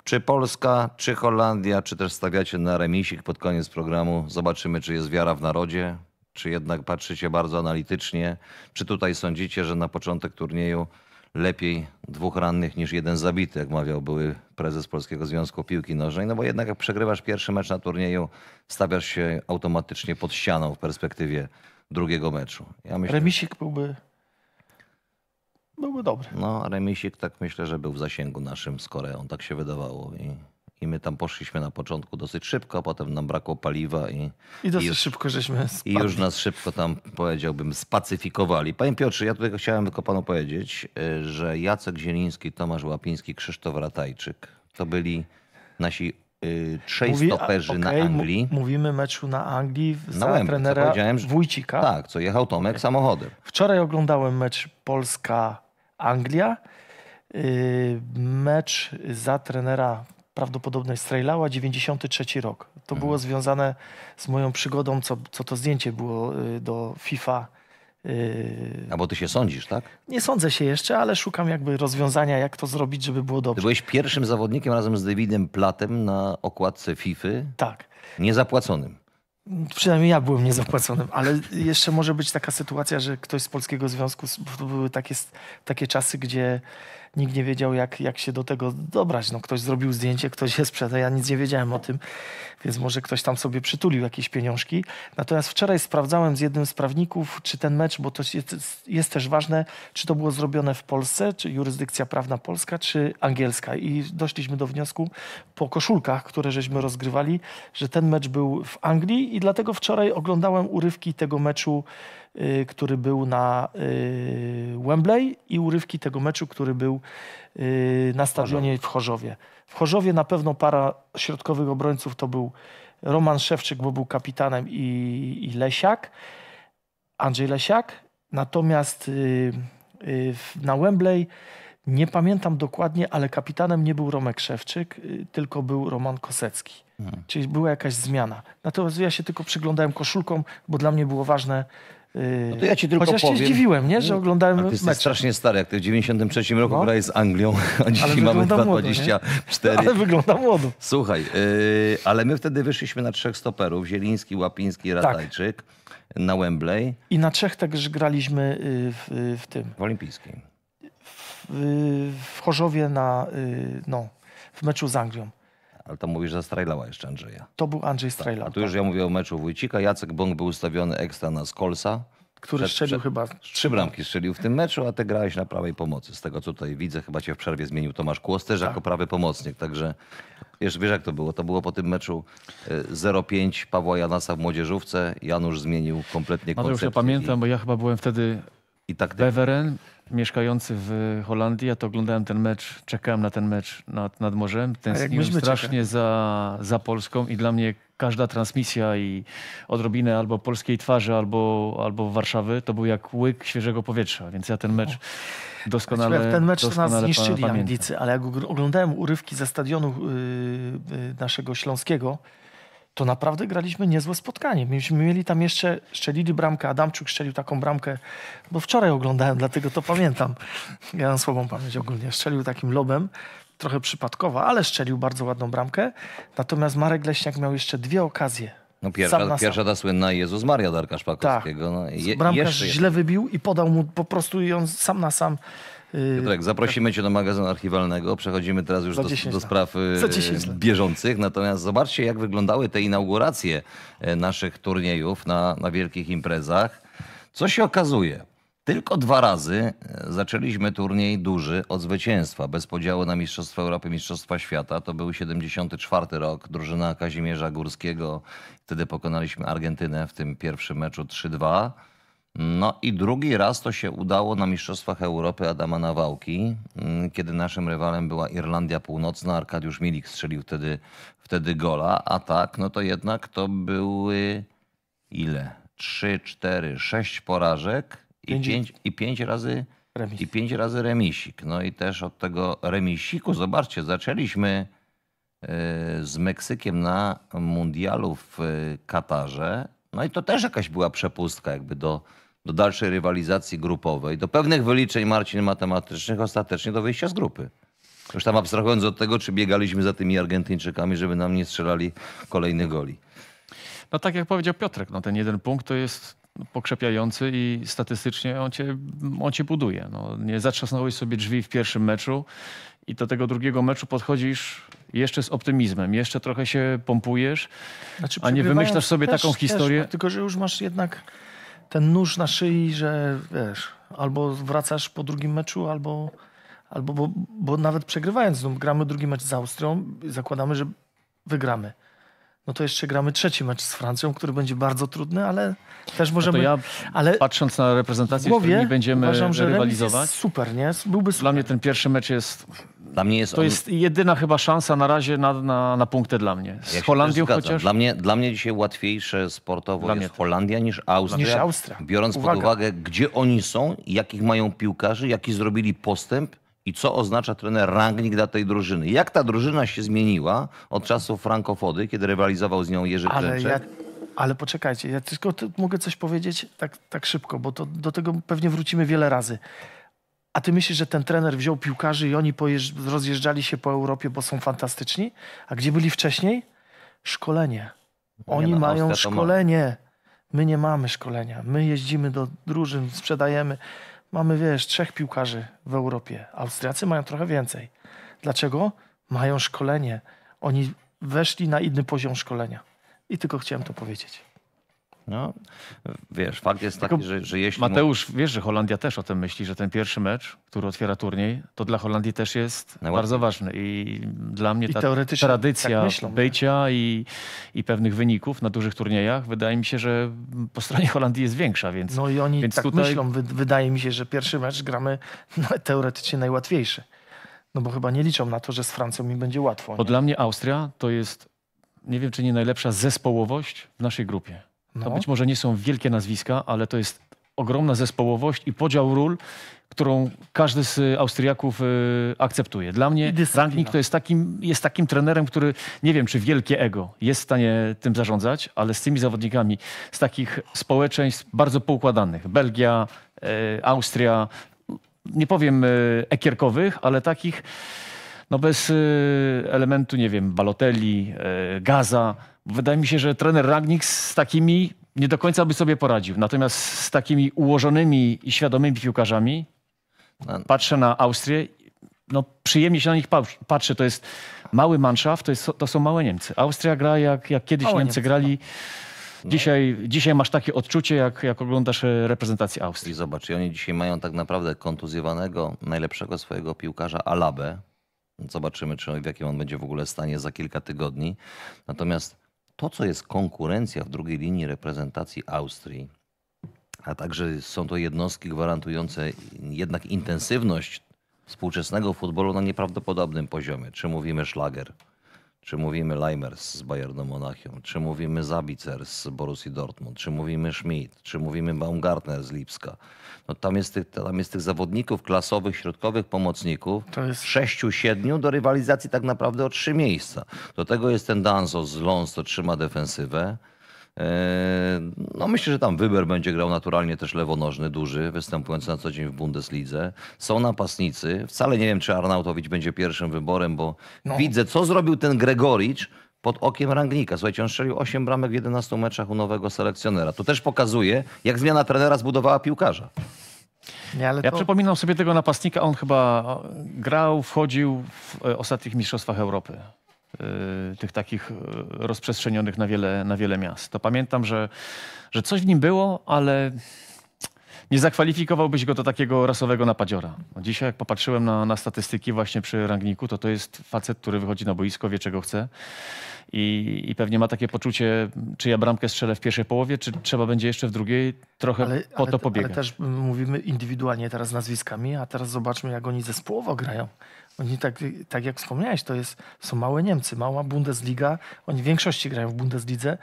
Czy Polska, czy Holandia, czy też stawiacie na remisik pod koniec programu? Zobaczymy, czy jest wiara w narodzie, czy jednak patrzycie bardzo analitycznie, czy tutaj sądzicie, że na początek turnieju lepiej dwóch rannych niż jeden zabity, jak mawiał były prezes Polskiego Związku Piłki Nożnej. No bo jednak jak przegrywasz pierwszy mecz na turnieju, stawiasz się automatycznie pod ścianą w perspektywie drugiego meczu. Ja myślę, Remisik byłby byłby dobry. No, remisik tak myślę, że był w zasięgu naszym z Koreą, tak się wydawało. I, i my tam poszliśmy na początku dosyć szybko, potem nam brakło paliwa i... I dosyć i już, szybko żeśmy spadli. I już nas szybko tam, powiedziałbym, spacyfikowali. Panie Piotrze, ja tutaj chciałem tylko panu powiedzieć, y, że Jacek Zieliński, Tomasz Łapiński, Krzysztof Ratajczyk to byli nasi y, trzej Mówi, stoperzy a, okay, na Anglii. Mówimy meczu na Anglii za na trenera Wójcika. Tak, co jechał Tomek okay. samochodem. Wczoraj oglądałem mecz Polska Anglia. Y, mecz za trenera prawdopodobnie Strejlała, 93 rok. To mhm. było związane z moją przygodą, co, co to zdjęcie było y, do FIFA. Y, A bo ty się sądzisz, tak? Nie sądzę się jeszcze, ale szukam jakby rozwiązania, jak to zrobić, żeby było dobrze. Ty byłeś pierwszym zawodnikiem razem z Davidem Platem na okładce FIFA. Tak. Niezapłaconym. Przynajmniej ja byłem niezapłaconym, ale jeszcze może być taka sytuacja, że ktoś z Polskiego Związku, były takie, takie czasy, gdzie nikt nie wiedział, jak, jak się do tego dobrać. No, ktoś zrobił zdjęcie, ktoś je sprzeda, ja nic nie wiedziałem o tym, więc może ktoś tam sobie przytulił jakieś pieniążki. Natomiast wczoraj sprawdzałem z jednym z prawników, czy ten mecz, bo to jest, jest też ważne, czy to było zrobione w Polsce, czy jurysdykcja prawna polska, czy angielska. I doszliśmy do wniosku po koszulkach, które żeśmy rozgrywali, że ten mecz był w Anglii i dlatego wczoraj oglądałem urywki tego meczu Y, który był na y, Wembley i urywki tego meczu, który był y, na stadionie w Chorzowie. W Chorzowie na pewno para środkowych obrońców to był Roman Szewczyk, bo był kapitanem i, Lesiak, Andrzej Lesiak. Natomiast na Wembley nie pamiętam dokładnie, ale kapitanem nie był Romek Szewczyk, tylko był Roman Kosecki. Hmm. Czyli była jakaś zmiana. Natomiast ja się tylko przyglądałem koszulkom, bo dla mnie było ważne, Yy, no to ja ci tylko Chociaż powiem. się zdziwiłem, nie? że no, oglądałem mecz. jest strasznie stary, jak ty w 93 roku no. grałeś z Anglią, a dzisiaj mamy 2,24. Ale wygląda młodo. Słuchaj, yy, ale my wtedy wyszliśmy na trzech stoperów, Zieliński, Łapiński, tak. Ratajczyk tak. na Wembley. I na trzech także graliśmy yy, w, yy, w, tym. W olimpijskim. W, w Chorzowie na, no, w meczu z Anglią. Ale to mówisz, że Strajlała jeszcze Andrzeja. To był Andrzej tak. Strajlał. A tu już tak. ja mówię o meczu Wójcika. Jacek Bąk był ustawiony ekstra na Skolsa. Który przed, strzelił przed, chyba... Trzy bramki strzelił w tym meczu, a ty grałeś na prawej pomocy. Z tego co tutaj widzę, chyba cię w przerwie zmienił Tomasz Kłos też tak. jako prawy pomocnik. Także wiesz, wiesz jak to było. To było po tym meczu 0-5 e, Pawła Janasa w Młodzieżówce. Janusz zmienił kompletnie koncepcję. No to już ja pamiętam, i... bo ja chyba byłem wtedy i tak Beweren mieszkający w Holandii, ja to oglądałem ten mecz, czekałem na ten mecz nad, nad morzem. Ten strasznie za, za Polską i dla mnie każda transmisja i odrobinę albo polskiej twarzy, albo, albo Warszawy, to był jak łyk świeżego powietrza, więc ja ten mecz doskonale Ten mecz doskonale nas zniszczyli Anglicy, ale jak oglądałem urywki ze stadionu yy, yy, naszego śląskiego, to naprawdę graliśmy niezłe spotkanie. Myśmy mieli tam jeszcze, szczelili bramkę, Adamczuk szczelił taką bramkę, bo wczoraj oglądałem, dlatego to pamiętam. Ja mam słabą pamięć ogólnie. Szczelił takim lobem, trochę przypadkowo, ale szczelił bardzo ładną bramkę. Natomiast Marek Leśniak miał jeszcze dwie okazje. No pierwsza, sam pierwsza ta słynna Jezus Maria Darka Szpakowskiego. Tak. No, je, Bramkarz źle wybił i podał mu po prostu sam na sam Y, Piotrek, zaprosimy Cię do magazynu archiwalnego. Przechodzimy teraz już do, do, spraw y, bieżących. Natomiast zobaczcie, jak wyglądały te inauguracje e, naszych turniejów na, na wielkich imprezach. Co się okazuje? Tylko dwa razy e, zaczęliśmy turniej duży od zwycięstwa, bez podziału na Mistrzostwa Europy, Mistrzostwa Świata. To był 74 rok, drużyna Kazimierza Górskiego. Wtedy pokonaliśmy Argentynę w tym pierwszym meczu 3-2. No i drugi raz to się udało na Mistrzostwach Europy Adama Nawałki, mm, kiedy naszym rywalem była Irlandia Północna. Arkadiusz Milik strzelił wtedy, wtedy gola, a tak, no to jednak to były ile? 3, 4, 6 porażek i 5, pięć, i razy Remis. i pięć razy remisik. No i też od tego remisiku, zobaczcie, zaczęliśmy e, z Meksykiem na mundialu w e, Katarze. No i to też jakaś była przepustka jakby do, do dalszej rywalizacji grupowej, do pewnych wyliczeń Marcin matematycznych, ostatecznie do wyjścia z grupy. Już tam abstrahując od tego, czy biegaliśmy za tymi Argentyńczykami, żeby nam nie strzelali kolejnych goli. No tak jak powiedział Piotrek, no ten jeden punkt to jest pokrzepiający i statystycznie on cię, on cię buduje. No, nie zatrzasnąłeś sobie drzwi w pierwszym meczu i do tego drugiego meczu podchodzisz jeszcze z optymizmem, jeszcze trochę się pompujesz, znaczy, a nie wymyślasz sobie też, taką historię. Też, tylko, że już masz jednak ten nóż na szyi, że wiesz, albo wracasz po drugim meczu, albo, albo bo, bo nawet przegrywając, no, gramy drugi mecz z Austrią, zakładamy, że wygramy. No to jeszcze gramy trzeci mecz z Francją, który będzie bardzo trudny, ale też no możemy. to ja, ale patrząc na reprezentację, głowie, z będziemy uważam, że rywalizować. super, nie? Byłby super. Dla mnie ten pierwszy mecz jest dla mnie jest to on... jest jedyna chyba szansa na razie na, na, na punkty dla mnie. Z ja Holandią chociaż. Dla mnie, dla mnie dzisiaj łatwiejsze sportowo dla jest Holandia niż Austria, niż Austria. Biorąc Uwaga. pod uwagę, gdzie oni są, jakich mają piłkarzy, jaki zrobili postęp i co oznacza trener Rangnick dla tej drużyny. Jak ta drużyna się zmieniła od czasów Frankofody, kiedy rywalizował z nią Jerzy Ale Ja... Ale poczekajcie, ja tylko mogę coś powiedzieć tak, tak szybko, bo to, do tego pewnie wrócimy wiele razy. A ty myślisz, że ten trener wziął piłkarzy i oni rozjeżdżali się po Europie, bo są fantastyczni? A gdzie byli wcześniej? Szkolenie. No, oni no, mają szkolenie. My nie mamy szkolenia. My jeździmy do drużyn, sprzedajemy. Mamy, wiesz, trzech piłkarzy w Europie. Austriacy mają trochę więcej. Dlaczego? Mają szkolenie. Oni weszli na inny poziom szkolenia. I tylko chciałem to powiedzieć. No, wiesz, fakt jest taki, że, że jeśli... Mateusz, wiesz, że Holandia też o tym myśli, że ten pierwszy mecz, który otwiera turniej, to dla Holandii też jest no bardzo ważny. I dla mnie ta tradycja tak myślą, bycia i, i pewnych wyników na dużych turniejach, wydaje mi się, że po stronie Holandii jest większa, więc No i oni więc tak tutaj... myślą. Wydaje mi się, że pierwszy mecz gramy teoretycznie najłatwiejszy. No bo chyba nie liczą na to, że z Francją mi będzie łatwo. Bo nie? dla mnie Austria to jest, nie wiem czy nie najlepsza zespołowość w naszej grupie. No. To być może nie są wielkie nazwiska, ale to jest ogromna zespołowość i podział ról, którą każdy z Austriaków y, akceptuje. Dla mnie Rangnick to jest takim, jest takim trenerem, który nie wiem, czy wielkie ego jest w stanie tym zarządzać, ale z tymi zawodnikami z takich społeczeństw bardzo poukładanych, Belgia, y, Austria, nie powiem y, ekierkowych, ale takich no bez elementu, nie wiem, Balotelli, Gaza, Wydaje mi się, że trener Ragnik z takimi nie do końca by sobie poradził. Natomiast z takimi ułożonymi i świadomymi piłkarzami, no. patrzę na Austrię, no przyjemnie się na nich patrzy. To jest mały Mannschaft, to, to są małe Niemcy. Austria gra jak, jak kiedyś Niemcy, Niemcy, grali. Tak. No. Dzisiaj, masz takie odczucie, jak, jak oglądasz e, reprezentację Austrii. I zobacz, i oni dzisiaj mają tak naprawdę kontuzjowanego, najlepszego swojego piłkarza Alabę. Zobaczymy, czy, w jakim on będzie w ogóle stanie za kilka tygodni. Natomiast to, co jest konkurencja w drugiej linii reprezentacji Austrii, a także są to jednostki gwarantujące jednak intensywność współczesnego futbolu na nieprawdopodobnym poziomie. Czy mówimy szlager? Czy mówimy Leimers z Bayernu Monachium, czy mówimy Zabicer z Borussi Dortmund, czy mówimy Schmidt, czy mówimy Baumgartner z Lipska. No tam, jest tych, tam jest tych zawodników klasowych, środkowych pomocników to jest... z 6-7 do rywalizacji tak naprawdę o trzy miejsca. Do tego jest ten Danzo z Lons, to trzyma defensywę. Eee, no myślę, że tam Wyber będzie grał naturalnie też lewonożny, duży, występujący na co dzień w Bundeslidze. Są napastnicy. Wcale nie wiem, czy Arnautowicz będzie pierwszym wyborem, bo no. widzę, co zrobił ten Gregoricz pod okiem Rangnika. Słuchajcie, on strzelił 8 bramek w 11 meczach u nowego selekcjonera. To też pokazuje, jak zmiana trenera zbudowała piłkarza. Nie, ja to... przypominam sobie tego napastnika. On chyba grał, wchodził w e, ostatnich mistrzostwach Europy. Y, tych takich y, rozprzestrzenionych na wiele, na wiele miast. To pamiętam, że, że coś w nim było, ale nie zakwalifikowałbyś go do takiego rasowego napadziora. No dzisiaj jak popatrzyłem na, na statystyki właśnie przy rangniku, to to jest facet, który wychodzi na boisko, wie czego chce i, i pewnie ma takie poczucie, czy ja bramkę strzelę w pierwszej połowie, czy trzeba będzie jeszcze w drugiej trochę ale, po ale, to pobiegać. Ale też mm, mówimy indywidualnie teraz nazwiskami, a teraz zobaczmy jak oni zespołowo grają. Oni tak, tak jak wspomniałeś, to jest, są małe Niemcy, mała Bundesliga. Oni w większości grają w Bundeslidze.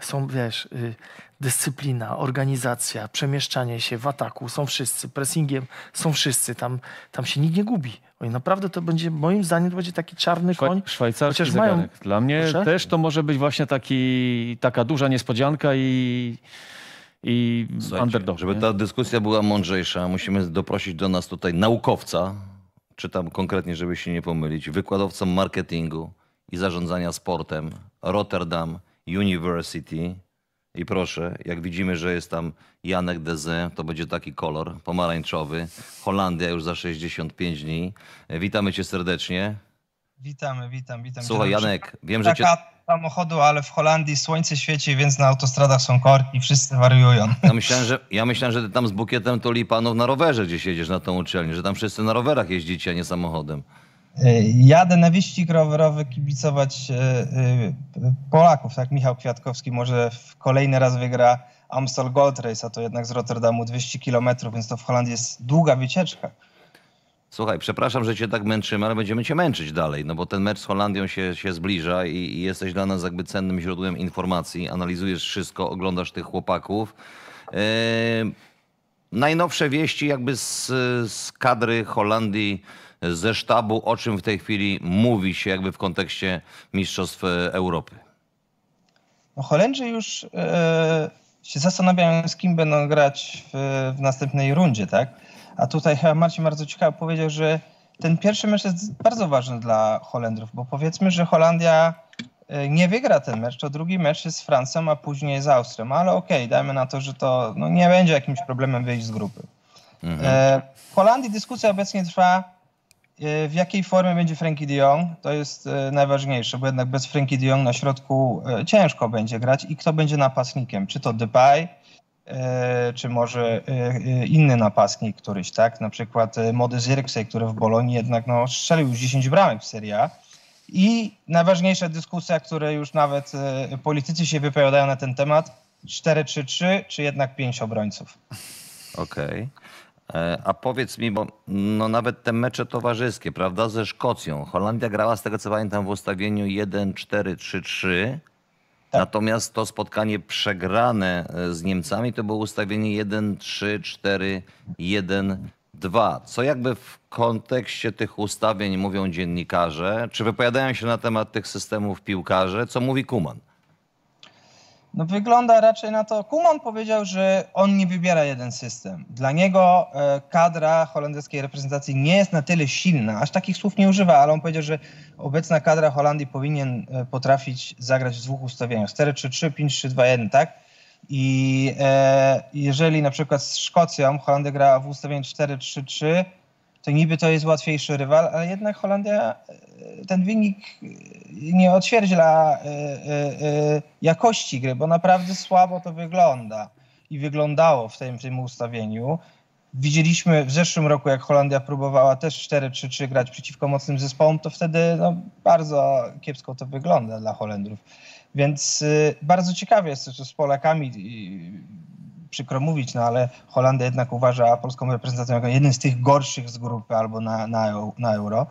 Są, wiesz, y, dyscyplina, organizacja, przemieszczanie się w ataku, są wszyscy, pressingiem są wszyscy, tam, tam się nikt nie gubi. Oni naprawdę to będzie, moim zdaniem, to będzie taki czarny Szwa koń. Szwajcarski zegarek. Mają... Dla mnie Proszę? też to może być właśnie taki, taka duża niespodzianka i i underdog. Żeby nie? ta dyskusja była mądrzejsza, musimy doprosić do nas tutaj naukowca, czytam konkretnie, żeby się nie pomylić, wykładowcą marketingu i zarządzania sportem Rotterdam University. I proszę, jak widzimy, że jest tam Janek Deze, to będzie taki kolor pomarańczowy. Holandia już za 65 dni. Witamy cię serdecznie. Witamy, witam, witam. Słuchaj, Janek, wiem, że cię samochodu, ale w Holandii słońce świeci, więc na autostradach są korki, wszyscy wariują. Ja myślałem, że, ja myślałem, że ty tam z bukietem panów na rowerze gdzieś jedziesz na tą uczelnię, że tam wszyscy na rowerach jeździcie, a nie samochodem. E, jadę na wyścig rowerowy kibicować e, e, Polaków, tak? Michał Kwiatkowski może kolejny raz wygra Amstel Gold Race, a to jednak z Rotterdamu 200 km, więc to w Holandii jest długa wycieczka. Słuchaj, przepraszam, że cię tak męczymy, ale będziemy cię męczyć dalej, no bo ten mecz z Holandią się, się zbliża i, i jesteś dla nas jakby cennym źródłem informacji. Analizujesz wszystko, oglądasz tych chłopaków. Yy, najnowsze wieści jakby z, z kadry Holandii, ze sztabu, o czym w tej chwili mówi się jakby w kontekście Mistrzostw Europy? No, Holendrzy już e, e, się zastanawiają, z kim będą grać w, w następnej rundzie, tak? A tutaj chyba Marcin bardzo ciekawie powiedział, że ten pierwszy mecz jest bardzo ważny dla Holendrów, bo powiedzmy, że Holandia y, nie wygra ten mecz, to drugi mecz jest z Francją, a później z Austrią. Ale okej, okay, dajmy na to, że to no, nie będzie jakimś problemem wyjść z grupy. Mhm. E, w Holandii dyskusja obecnie trwa, e, w jakiej formie będzie Frankie de Jong. To jest e, najważniejsze, bo jednak bez Frankie de Jong na środku ciężko będzie grać i kto będzie napastnikiem. Czy to Depay, E, czy może e, e, inny napastnik któryś, tak? Na przykład Mody Zirkse, który w Bolonii jednak no, strzelił już 10 bramek w Serie A. I najważniejsza dyskusja, które już nawet politycy się wypowiadają na ten temat, 4-3-3 czy jednak 5 obrońców. Okej. Okay. A powiedz mi, bo no nawet te mecze towarzyskie, prawda, ze Szkocją. Holandia grała z tego co pamiętam w ustawieniu 1-4-3-3. Tak. Natomiast to spotkanie przegrane e, z Niemcami to było ustawienie 1-3-4-1-2. Co jakby w kontekście tych ustawień mówią dziennikarze? Czy wypowiadają się na temat tych systemów piłkarze? Co mówi Kuman? No wygląda raczej na to, Kuman powiedział, że on nie wybiera jeden system. Dla niego e, kadra holenderskiej reprezentacji nie jest na tyle silna, aż takich słów nie używa, ale on powiedział, że obecna kadra Holandii powinien e, potrafić zagrać w dwóch ustawieniach, 4-3-3, 5-3-2-1, tak? I e, jeżeli na przykład z Szkocją Holandia gra w ustawieniu 4-3-3, to niby to jest łatwiejszy rywal, ale jednak Holandia e, ten wynik e, nie odzwierciedla e, jakości gry, bo naprawdę słabo to wygląda i wyglądało w tym, w tym ustawieniu. Widzieliśmy w zeszłym roku, jak Holandia próbowała też 4-3-3 grać przeciwko mocnym zespołom, to wtedy no, bardzo kiepsko to wygląda dla Holendrów. Więc bardzo ciekawie jest to z Polakami przykro mówić, no ale Holandia jednak uważa polską reprezentację jako jeden z tych gorszych z grupy albo na, na, na euro,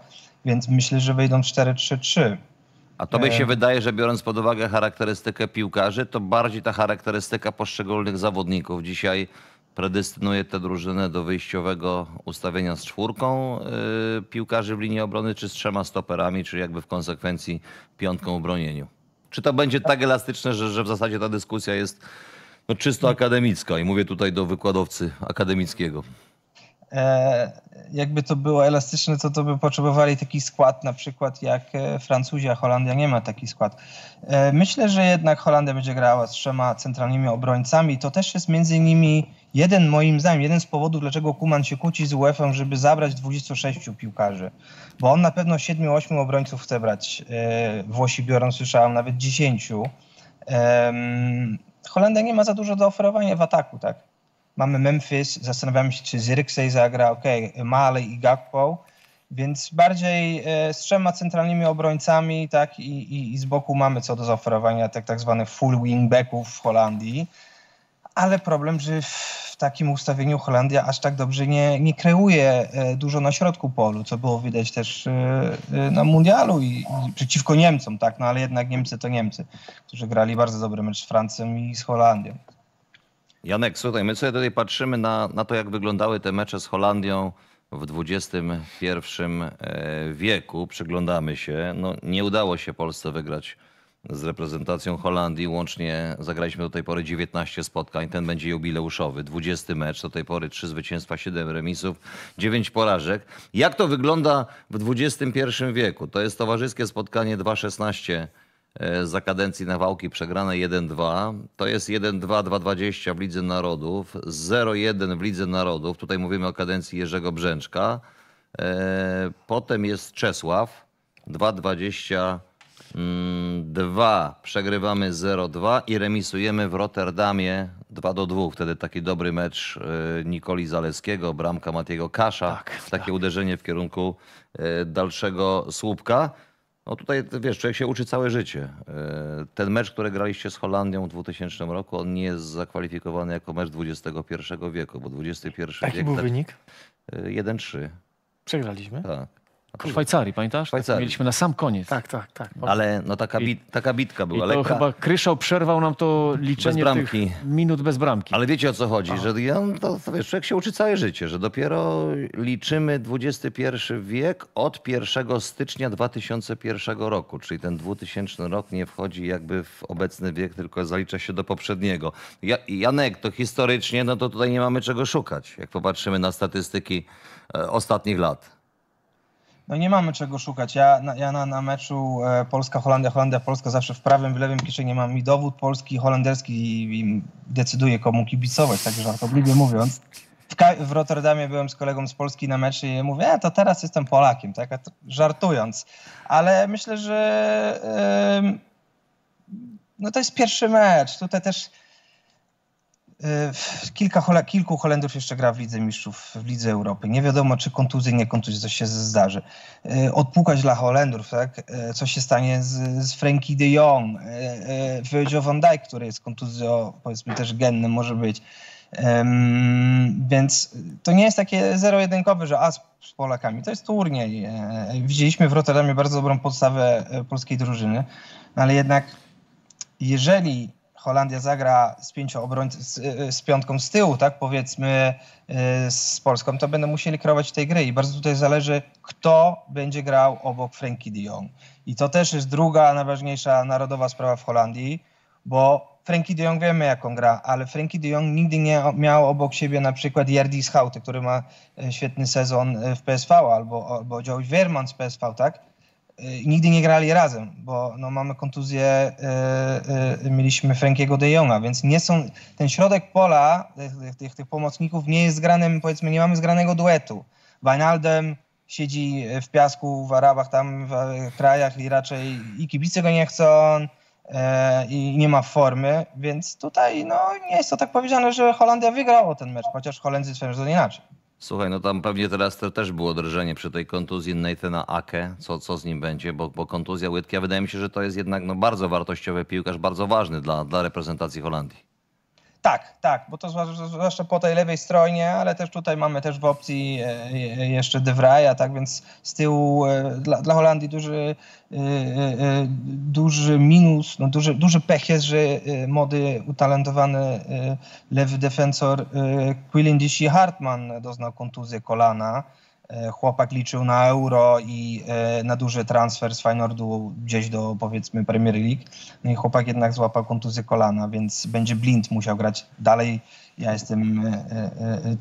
więc myślę, że wejdą 4-3-3. A tobie się e, wydaje, że biorąc pod uwagę charakterystykę piłkarzy, to bardziej ta charakterystyka poszczególnych zawodników dzisiaj predestynuje tę drużynę do wyjściowego ustawienia z czwórką y, piłkarzy w linii obrony, czy z trzema stoperami, czy jakby w konsekwencji piątką w bronieniu? Czy to będzie tak elastyczne, że, że w zasadzie ta dyskusja jest no, czysto akademicka i mówię tutaj do wykładowcy akademickiego. E, jakby to było elastyczne, to to by potrzebowali taki skład, na przykład jak e, Francuzia, Holandia nie ma taki skład. E, myślę, że jednak Holandia będzie grała z trzema centralnymi obrońcami. To też jest między innymi jeden, moim zdaniem, jeden z powodów, dlaczego Kuman się kłóci z UEFA, żeby zabrać 26 piłkarzy. Bo on na pewno 7-8 obrońców chce brać. E, Włosi biorą, słyszałem, nawet 10. Holandia nie ma za dużo do oferowania w ataku, tak? Mamy Memphis, zastanawiamy się, czy Zirksej zagra, ok, Male i Gakpo, więc bardziej e, z trzema centralnymi obrońcami, tak, i, i, i z boku mamy co do zaoferowania tak, tak zwanych full wingbacków w Holandii, ale problem, że w takim ustawieniu Holandia aż tak dobrze nie, nie kreuje e, dużo na środku polu, co było widać też e, e, na Mundialu i przeciwko Niemcom, tak, no ale jednak Niemcy to Niemcy, którzy grali bardzo dobry mecz z Francją i z Holandią. Janek, słuchaj, my sobie tutaj patrzymy na, na to, jak wyglądały te mecze z Holandią w XXI wieku. Przyglądamy się. No, nie udało się Polsce wygrać z reprezentacją Holandii. Łącznie zagraliśmy do tej pory 19 spotkań. Ten będzie jubileuszowy. 20 mecz. Do tej pory 3 zwycięstwa, 7 remisów, 9 porażek. Jak to wygląda w XXI wieku? To jest towarzyskie spotkanie 2-16 e, za kadencji Nawałki przegrane 1-2. To jest 1-2-2-20 w Lidze Narodów, 0-1 w Lidze Narodów. Tutaj mówimy o kadencji Jerzego Brzęczka. E, potem jest Czesław 2-20 Dwa przegrywamy 0-2 i remisujemy w Rotterdamie 2 do 2. Wtedy taki dobry mecz e, Nikoli Zaleskiego, bramka Matiego Kasza. Tak, takie tak. uderzenie w kierunku e, dalszego słupka. No tutaj, wiesz, człowiek się uczy całe życie. E, ten mecz, który graliście z Holandią w 2000 roku, on nie jest zakwalifikowany jako mecz XXI wieku, bo XXI Jaki wiek... Jaki był tak, wynik? 1-3. Przegraliśmy? Tak. W Szwajcarii, pamiętasz? Tak Szwajcarii. Tak, mieliśmy na sam koniec. Tak, tak, tak. Ale no taka, bit, taka bitka była I to lekka. chyba Kryszał przerwał nam to liczenie bez bramki. minut bez bramki. Ale wiecie o co chodzi, Aha. że ja, to, no, to wiesz, człowiek się uczy całe życie, że dopiero liczymy XXI wiek od 1 stycznia 2001 roku, czyli ten 2000 rok nie wchodzi jakby w obecny wiek, tylko zalicza się do poprzedniego. Ja, Janek, to historycznie, no to tutaj nie mamy czego szukać, jak popatrzymy na statystyki e, ostatnich lat. No nie mamy czego szukać. Ja, na, ja na, na meczu e, Polska-Holandia, Holandia-Polska zawsze w prawym, w lewym kieszeni mam i dowód polski, holenderski i, i decyduję komu kibicować, tak żartobliwie mówiąc. W, w, Rotterdamie byłem z kolegą z Polski na meczu i mówię, e, to teraz jestem Polakiem, tak, żartując. Ale myślę, że yy, no to jest pierwszy mecz. Tutaj też E, kilka, kilku Holendrów jeszcze gra w Lidze Mistrzów, w Lidze Europy. Nie wiadomo, czy kontuzyjnie nie kontuzji, coś się zdarzy. E, odpukać dla Holendrów, tak? E, co się stanie z, z Frankie de Jong, Virgil van Dijk, który jest kontuzją, powiedzmy też gennym, może być. więc to nie jest takie zero-jedynkowe, że a z Polakami, to jest turniej. Widzieliśmy w Rotterdamie bardzo dobrą podstawę polskiej drużyny, ale jednak jeżeli Holandia zagra z, obrońcy, z, y, y, z, piątką z tyłu, tak powiedzmy, y, z Polską, to będą musieli kreować tej gry i bardzo tutaj zależy, kto będzie grał obok Frankie Jong. I to też jest druga najważniejsza narodowa sprawa w Holandii, bo Frankie de Jong wiemy jaką gra, ale Frankie de Jong nigdy nie miał obok siebie na przykład Jardis Hauty, który ma świetny sezon w PSV albo, albo Joey Wierman z PSV, tak? Y, nigdy nie grali razem, bo no, mamy kontuzję, y, y, mieliśmy Frankiego de Jonga, więc nie są, ten środek pola tych, tych, tych pomocników nie jest zgranym, powiedzmy, nie mamy zgranego duetu. Wijnaldem siedzi w piasku w Arabach, tam w krajach i raczej i kibice go nie chcą yy, i nie ma formy, więc tutaj no, nie jest to tak powiedziane, że Holandia wygrała ten mecz, chociaż Holendrzy twierdzą inaczej. Słuchaj, no tam pewnie teraz też było drżenie przy tej kontuzji Nathana Ake, co, co z nim będzie, bo, bo kontuzja łydki, a wydaje mi się, że to jest jednak no, bardzo wartościowy piłkarz, bardzo ważny dla, dla reprezentacji Holandii. Tak, tak, bo to zwłaszcza po tej lewej stronie, ale też tutaj mamy też w opcji e, e, jeszcze De Vrij'a, tak więc z tyłu e, dla, dla Holandii duży, duży minus, no duży, duży pech jest, że młody, utalentowany lewy defensor Quilin Hartman doznał kontuzję kolana E, chłopak liczył na euro i e, na duży transfer z Feyenoordu gdzieś do powiedzmy Premier League. No i chłopak jednak złapał kontuzję kolana, więc będzie blind musiał grać dalej. Ja jestem e,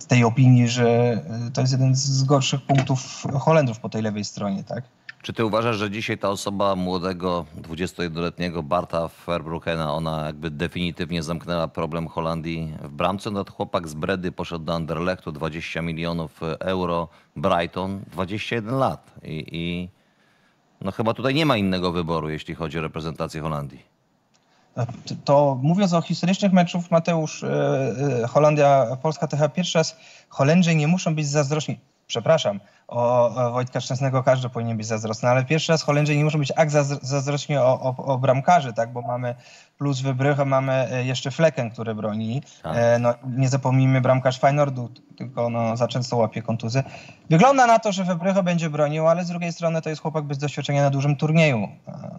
tej opinii, że to jest jeden z gorszych punktów Holendrów po tej lewej stronie, tak? Czy ty uważasz, że dzisiaj ta osoba młodego, 21-letniego Barta Verbruckena, ona jakby definitywnie zamknęła problem Holandii w bramce? Nad no chłopak z Bredy poszedł do Anderlechtu, 20 milionów euro, Brighton, 21 lat. I, I, no chyba tutaj nie ma innego wyboru, jeśli chodzi o reprezentację Holandii. E, to mówiąc o historycznych meczów, Mateusz, e, e, Holandia, Polska, to chyba pierwszy raz Holendrzy nie muszą być zazdrośni przepraszam, o Wojtka Szczęsnego każdy powinien być zazdrosny, ale pierwszy raz Holendrzy nie muszą być tak zazdrośni o, o, o bramkarzy, tak, bo mamy plus Wybrycha, mamy e, jeszcze Flecken, który broni. Tak. E, no, nie zapomnijmy bramkarz Feynordu, tylko no, za często łapie kontuzy. Wygląda na to, że Wybrycha będzie bronił, ale z drugiej strony to jest chłopak bez doświadczenia na dużym turnieju,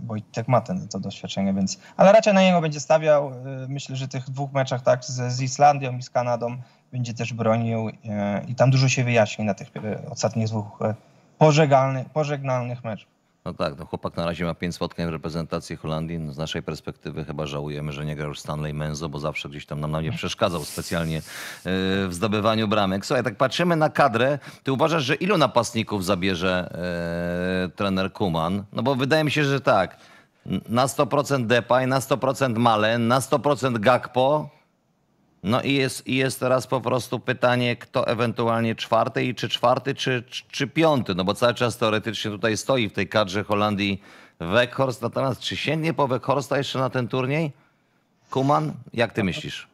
bo e, i tak ma ten, to doświadczenie, więc... Ale raczej na niego będzie stawiał, myślę, że tych dwóch meczach, tak, z, z Islandią i z Kanadą będzie też bronił e, i tam dużo się wyjaśni na tych e, ostatnich dwóch e, pożegnalnych, pożegnalnych meczach. No tak, no chłopak na razie ma pięć spotkań w reprezentacji Holandii. No z naszej perspektywy chyba żałujemy, że nie grał Stanley Menzo, bo zawsze gdzieś tam nam nie przeszkadzał specjalnie w zdobywaniu bramek. Słuchaj, tak patrzymy na kadrę. Ty uważasz, że ilu napastników zabierze e, trener Kuman? No bo wydaje mi się, że tak. Na 100% Depay, na 100% Malen, na 100% Gakpo, no i jest, i jest teraz po prostu pytanie, kto ewentualnie czwarty i czy czwarty, czy, czy, czy piąty, no bo cały czas teoretycznie tutaj stoi w tej kadrze Holandii Weghorst, natomiast czy sięgnie po Weghorsta jeszcze na ten turniej? Kuman, jak ty myślisz?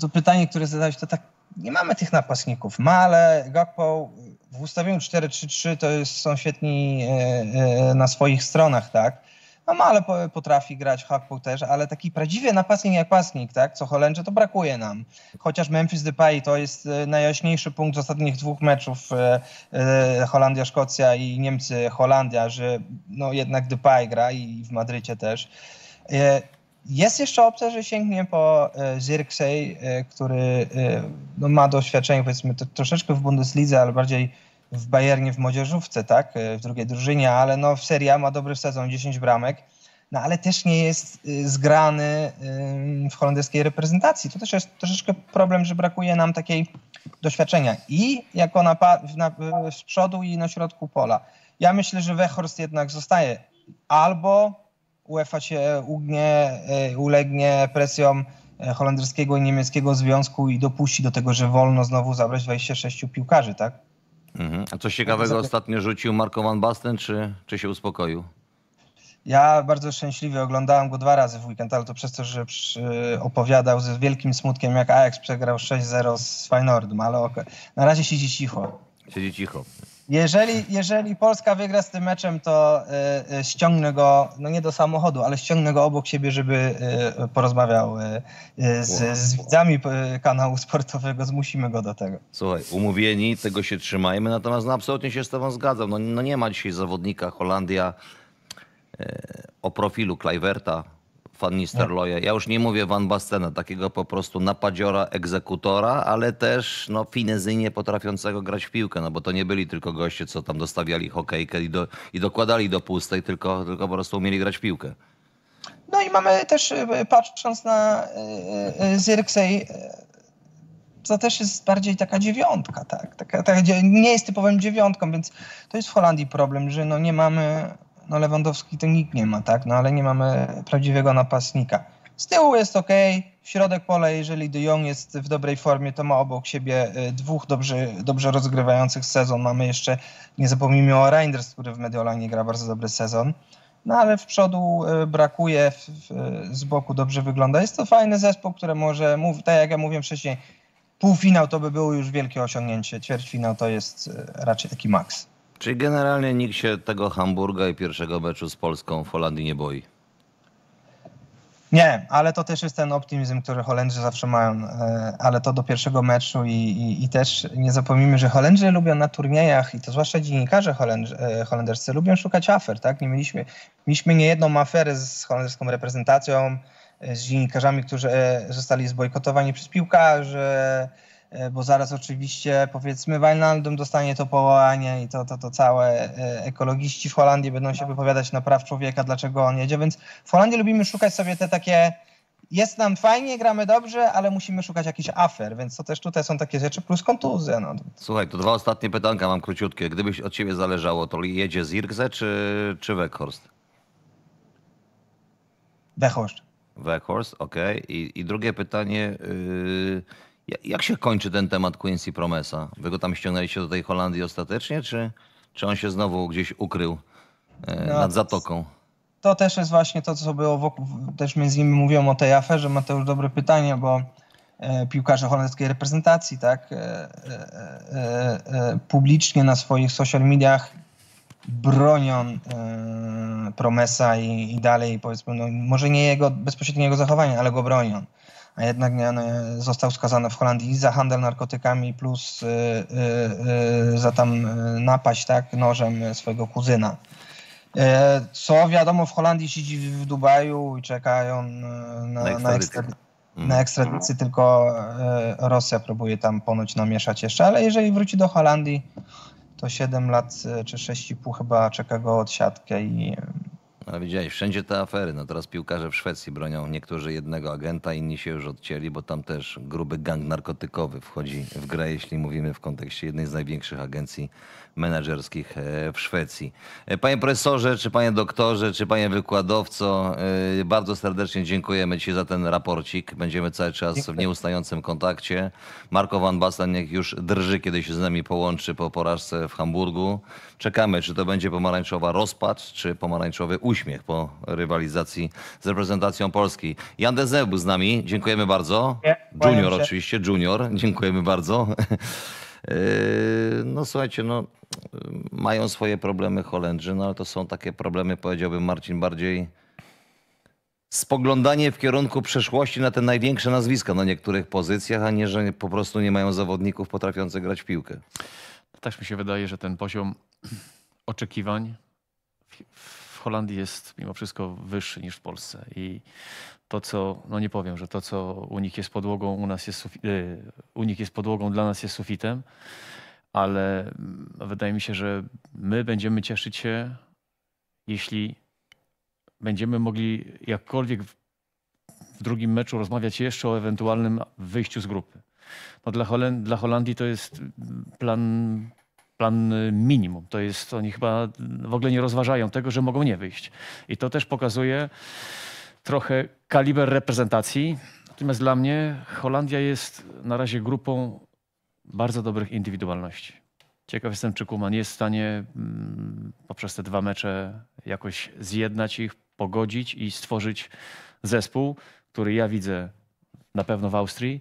To, pytanie, które zadałeś, to tak, nie mamy tych napastników. Male, Gakpo, w ustawieniu 4-3-3 to jest, są świetni e, e, na swoich stronach, tak? No ale potrafi grać Hakpo też, ale taki prawdziwy napastnik jak pasnik, tak, co Holendrze, to brakuje nam. Chociaż Memphis Depay to jest e, najjaśniejszy punkt z ostatnich dwóch meczów e, e, Holandia-Szkocja i Niemcy-Holandia, że no jednak Depay gra i w Madrycie też. Jest jeszcze opcja, że sięgnie po Zirksej, który no, ma doświadczenie powiedzmy troszeczkę w Bundeslidze, ale bardziej w Bayernie w młodzieżówce, tak, e, w drugiej drużynie, ale no w Serie A ma dobry sezon, 10 bramek, no ale też nie jest y, zgrany w holenderskiej reprezentacji. To też jest troszeczkę problem, że brakuje nam takiej doświadczenia i jako na, na, y, z przodu i na środku pola. Ja myślę, że Wechhorst jednak zostaje albo UEFA się ugnie, y, ulegnie presjom e, holenderskiego i niemieckiego związku i dopuści do tego, że wolno znowu zabrać 26 piłkarzy, tak? Mhm. A coś ciekawego ostatnio rzucił Marko Van Basten, czy, czy się uspokoił? Ja bardzo szczęśliwie oglądałem go dwa razy w weekend, ale to przez to, że opowiadał z wielkim smutkiem, jak Ajax przegrał 6-0 z Feyenoordem, ale na razie siedzi cicho. Siedzi cicho. Jeżeli, jeżeli Polska wygra z tym meczem, to y, y, ściągnę go, no nie do samochodu, ale ściągnę go obok siebie, żeby y, porozmawiał y, y, z, z, widzami y, kanału sportowego. Zmusimy go do tego. Słuchaj, umówieni, tego się trzymajmy, natomiast no, absolutnie się z Tobą zgadzam. No, no nie ma dzisiaj zawodnika Holandia o profilu Klajwerta, Van Nistelrooya. Tak. Ja już nie mówię Van Bastena, takiego po prostu napadziora, egzekutora, ale też no, finezyjnie potrafiącego grać w piłkę, no bo to nie byli tylko goście, co tam dostawiali hokejkę i, do, i dokładali do pustej, tylko, tylko po prostu umieli grać w piłkę. No i mamy też, e, e, patrząc na e, Zirksej, to też jest bardziej taka dziewiątka, tak? Taka, taka, nie jest typowym dziewiątką, więc to jest w Holandii problem, że no nie mamy no Lewandowski to nikt nie ma, tak? No ale nie mamy prawdziwego napastnika. Z tyłu jest ok, w środek pola, jeżeli De Jong jest w dobrej formie, to ma obok siebie y, dwóch dobrze, dobrze rozgrywających sezon. Mamy jeszcze, nie zapomnijmy o Reinders, który w Mediolanie gra bardzo dobry sezon. No ale w przodu y, brakuje, w, w, z boku dobrze wygląda. Jest to fajny zespół, który może, tak jak ja mówiłem wcześniej, półfinał to by było już wielkie osiągnięcie, ćwierćfinał to jest y, raczej taki maks. Czy generalnie nikt się tego Hamburga i pierwszego meczu z Polską w Holandii nie boi. Nie, ale to też jest ten optymizm, który Holendrzy zawsze mają, e, ale to do pierwszego meczu i, i, i też nie zapomnijmy, że Holendrzy lubią na turniejach i to zwłaszcza dziennikarze e, holenderscy lubią szukać afer, tak? Nie mieliśmy, mieliśmy niejedną aferę z holenderską reprezentacją, e, z dziennikarzami, którzy zostali zbojkotowani przez piłkarzy, E, bo zaraz oczywiście powiedzmy Wijnaldum dostanie to powołanie i to, to, to całe e, ekologiści w Holandii będą się no. wypowiadać na praw człowieka, dlaczego on jedzie, więc w Holandii lubimy szukać sobie te takie jest nam fajnie, gramy dobrze, ale musimy szukać jakichś afer, więc to też tutaj są takie rzeczy, plus kontuzje. No. Słuchaj, to dwa ostatnie pytanka mam króciutkie. Gdybyś od ciebie zależało, to jedzie Zirkze czy, czy Weghorst? Weghorst. Weghorst, okej. Okay. I, I drugie pytanie... Yy jak się kończy ten temat Quincy Promesa? Wy go tam ściągnęliście do tej Holandii ostatecznie, czy, czy on się znowu gdzieś ukrył e, no, nad Zatoką? To, też jest właśnie to, co było wokół, też między innymi mówiłem o tej aferze, Mateusz, dobre pytanie, bo e, piłkarze holenderskiej reprezentacji, tak, e, e, e publicznie na swoich social mediach bronią Promesa i, i, dalej, powiedzmy, no, może nie jego bezpośredniego zachowania, ale go bronią a jednak e, został skazany w Holandii za handel narkotykami plus e, e, za tam napaść tak, nożem swojego kuzyna. Co wiadomo, w Holandii siedzi w Dubaju i czekają na, na, na ekstradycję. Mhm. Na tylko Rosja próbuje tam ponoć namieszać jeszcze, ale jeżeli wróci do Holandii, to 7 lat czy 6,5 chyba czeka go odsiadkę i no, widziałeś, wszędzie te afery. No teraz piłkarze w Szwecji bronią niektórzy jednego agenta, inni się już odcięli, bo tam też gruby gang narkotykowy wchodzi w grę, jeśli mówimy w kontekście jednej z największych agencji menedżerskich e, w Szwecji. E, panie profesorze, czy panie doktorze, czy panie wykładowco, e, bardzo serdecznie dziękujemy ci za ten raporcik. Będziemy cały czas w nieustającym kontakcie. Marko Van Basten niech już drży, kiedy się z nami połączy po porażce w Hamburgu. Czekamy, czy to będzie pomarańczowa rozpacz, czy pomarańczowy uśmiech po rywalizacji z reprezentacją Polski. Jan Dezew był z nami. Dziękujemy bardzo. Junior oczywiście, Junior. Dziękujemy bardzo. Yy, no słuchajcie, no, mają swoje problemy Holendrzy, no ale to są takie problemy, powiedziałbym Marcin, bardziej spoglądanie w kierunku przeszłości na te największe nazwiska na niektórych pozycjach, a nie, że po prostu nie mają zawodników potrafiących grać w piłkę. No tak mi się wydaje, że ten poziom oczekiwań w Holandii jest mimo wszystko wyższy niż w Polsce. I to, co, no nie powiem, że to, co u nich jest podłogą, u nas jest, sufi- y, u nich jest podłogą, dla nas jest sufitem, ale mm, wydaje mi się, że my będziemy cieszyć się, jeśli będziemy mogli jakkolwiek w drugim meczu rozmawiać jeszcze o ewentualnym wyjściu z grupy. No dla, dla Holandii to jest mm, plan, plan y, minimum. To jest, oni chyba w ogóle nie rozważają tego, że mogą nie wyjść. I to też pokazuje, trochę kaliber reprezentacji. Natomiast dla mnie Holandia jest na razie grupą bardzo dobrych indywidualności. Ciekaw jestem, czy Kuman jest w stanie mm, poprzez te dwa mecze jakoś zjednać ich, pogodzić i stworzyć zespół, który ja widzę na pewno w Austrii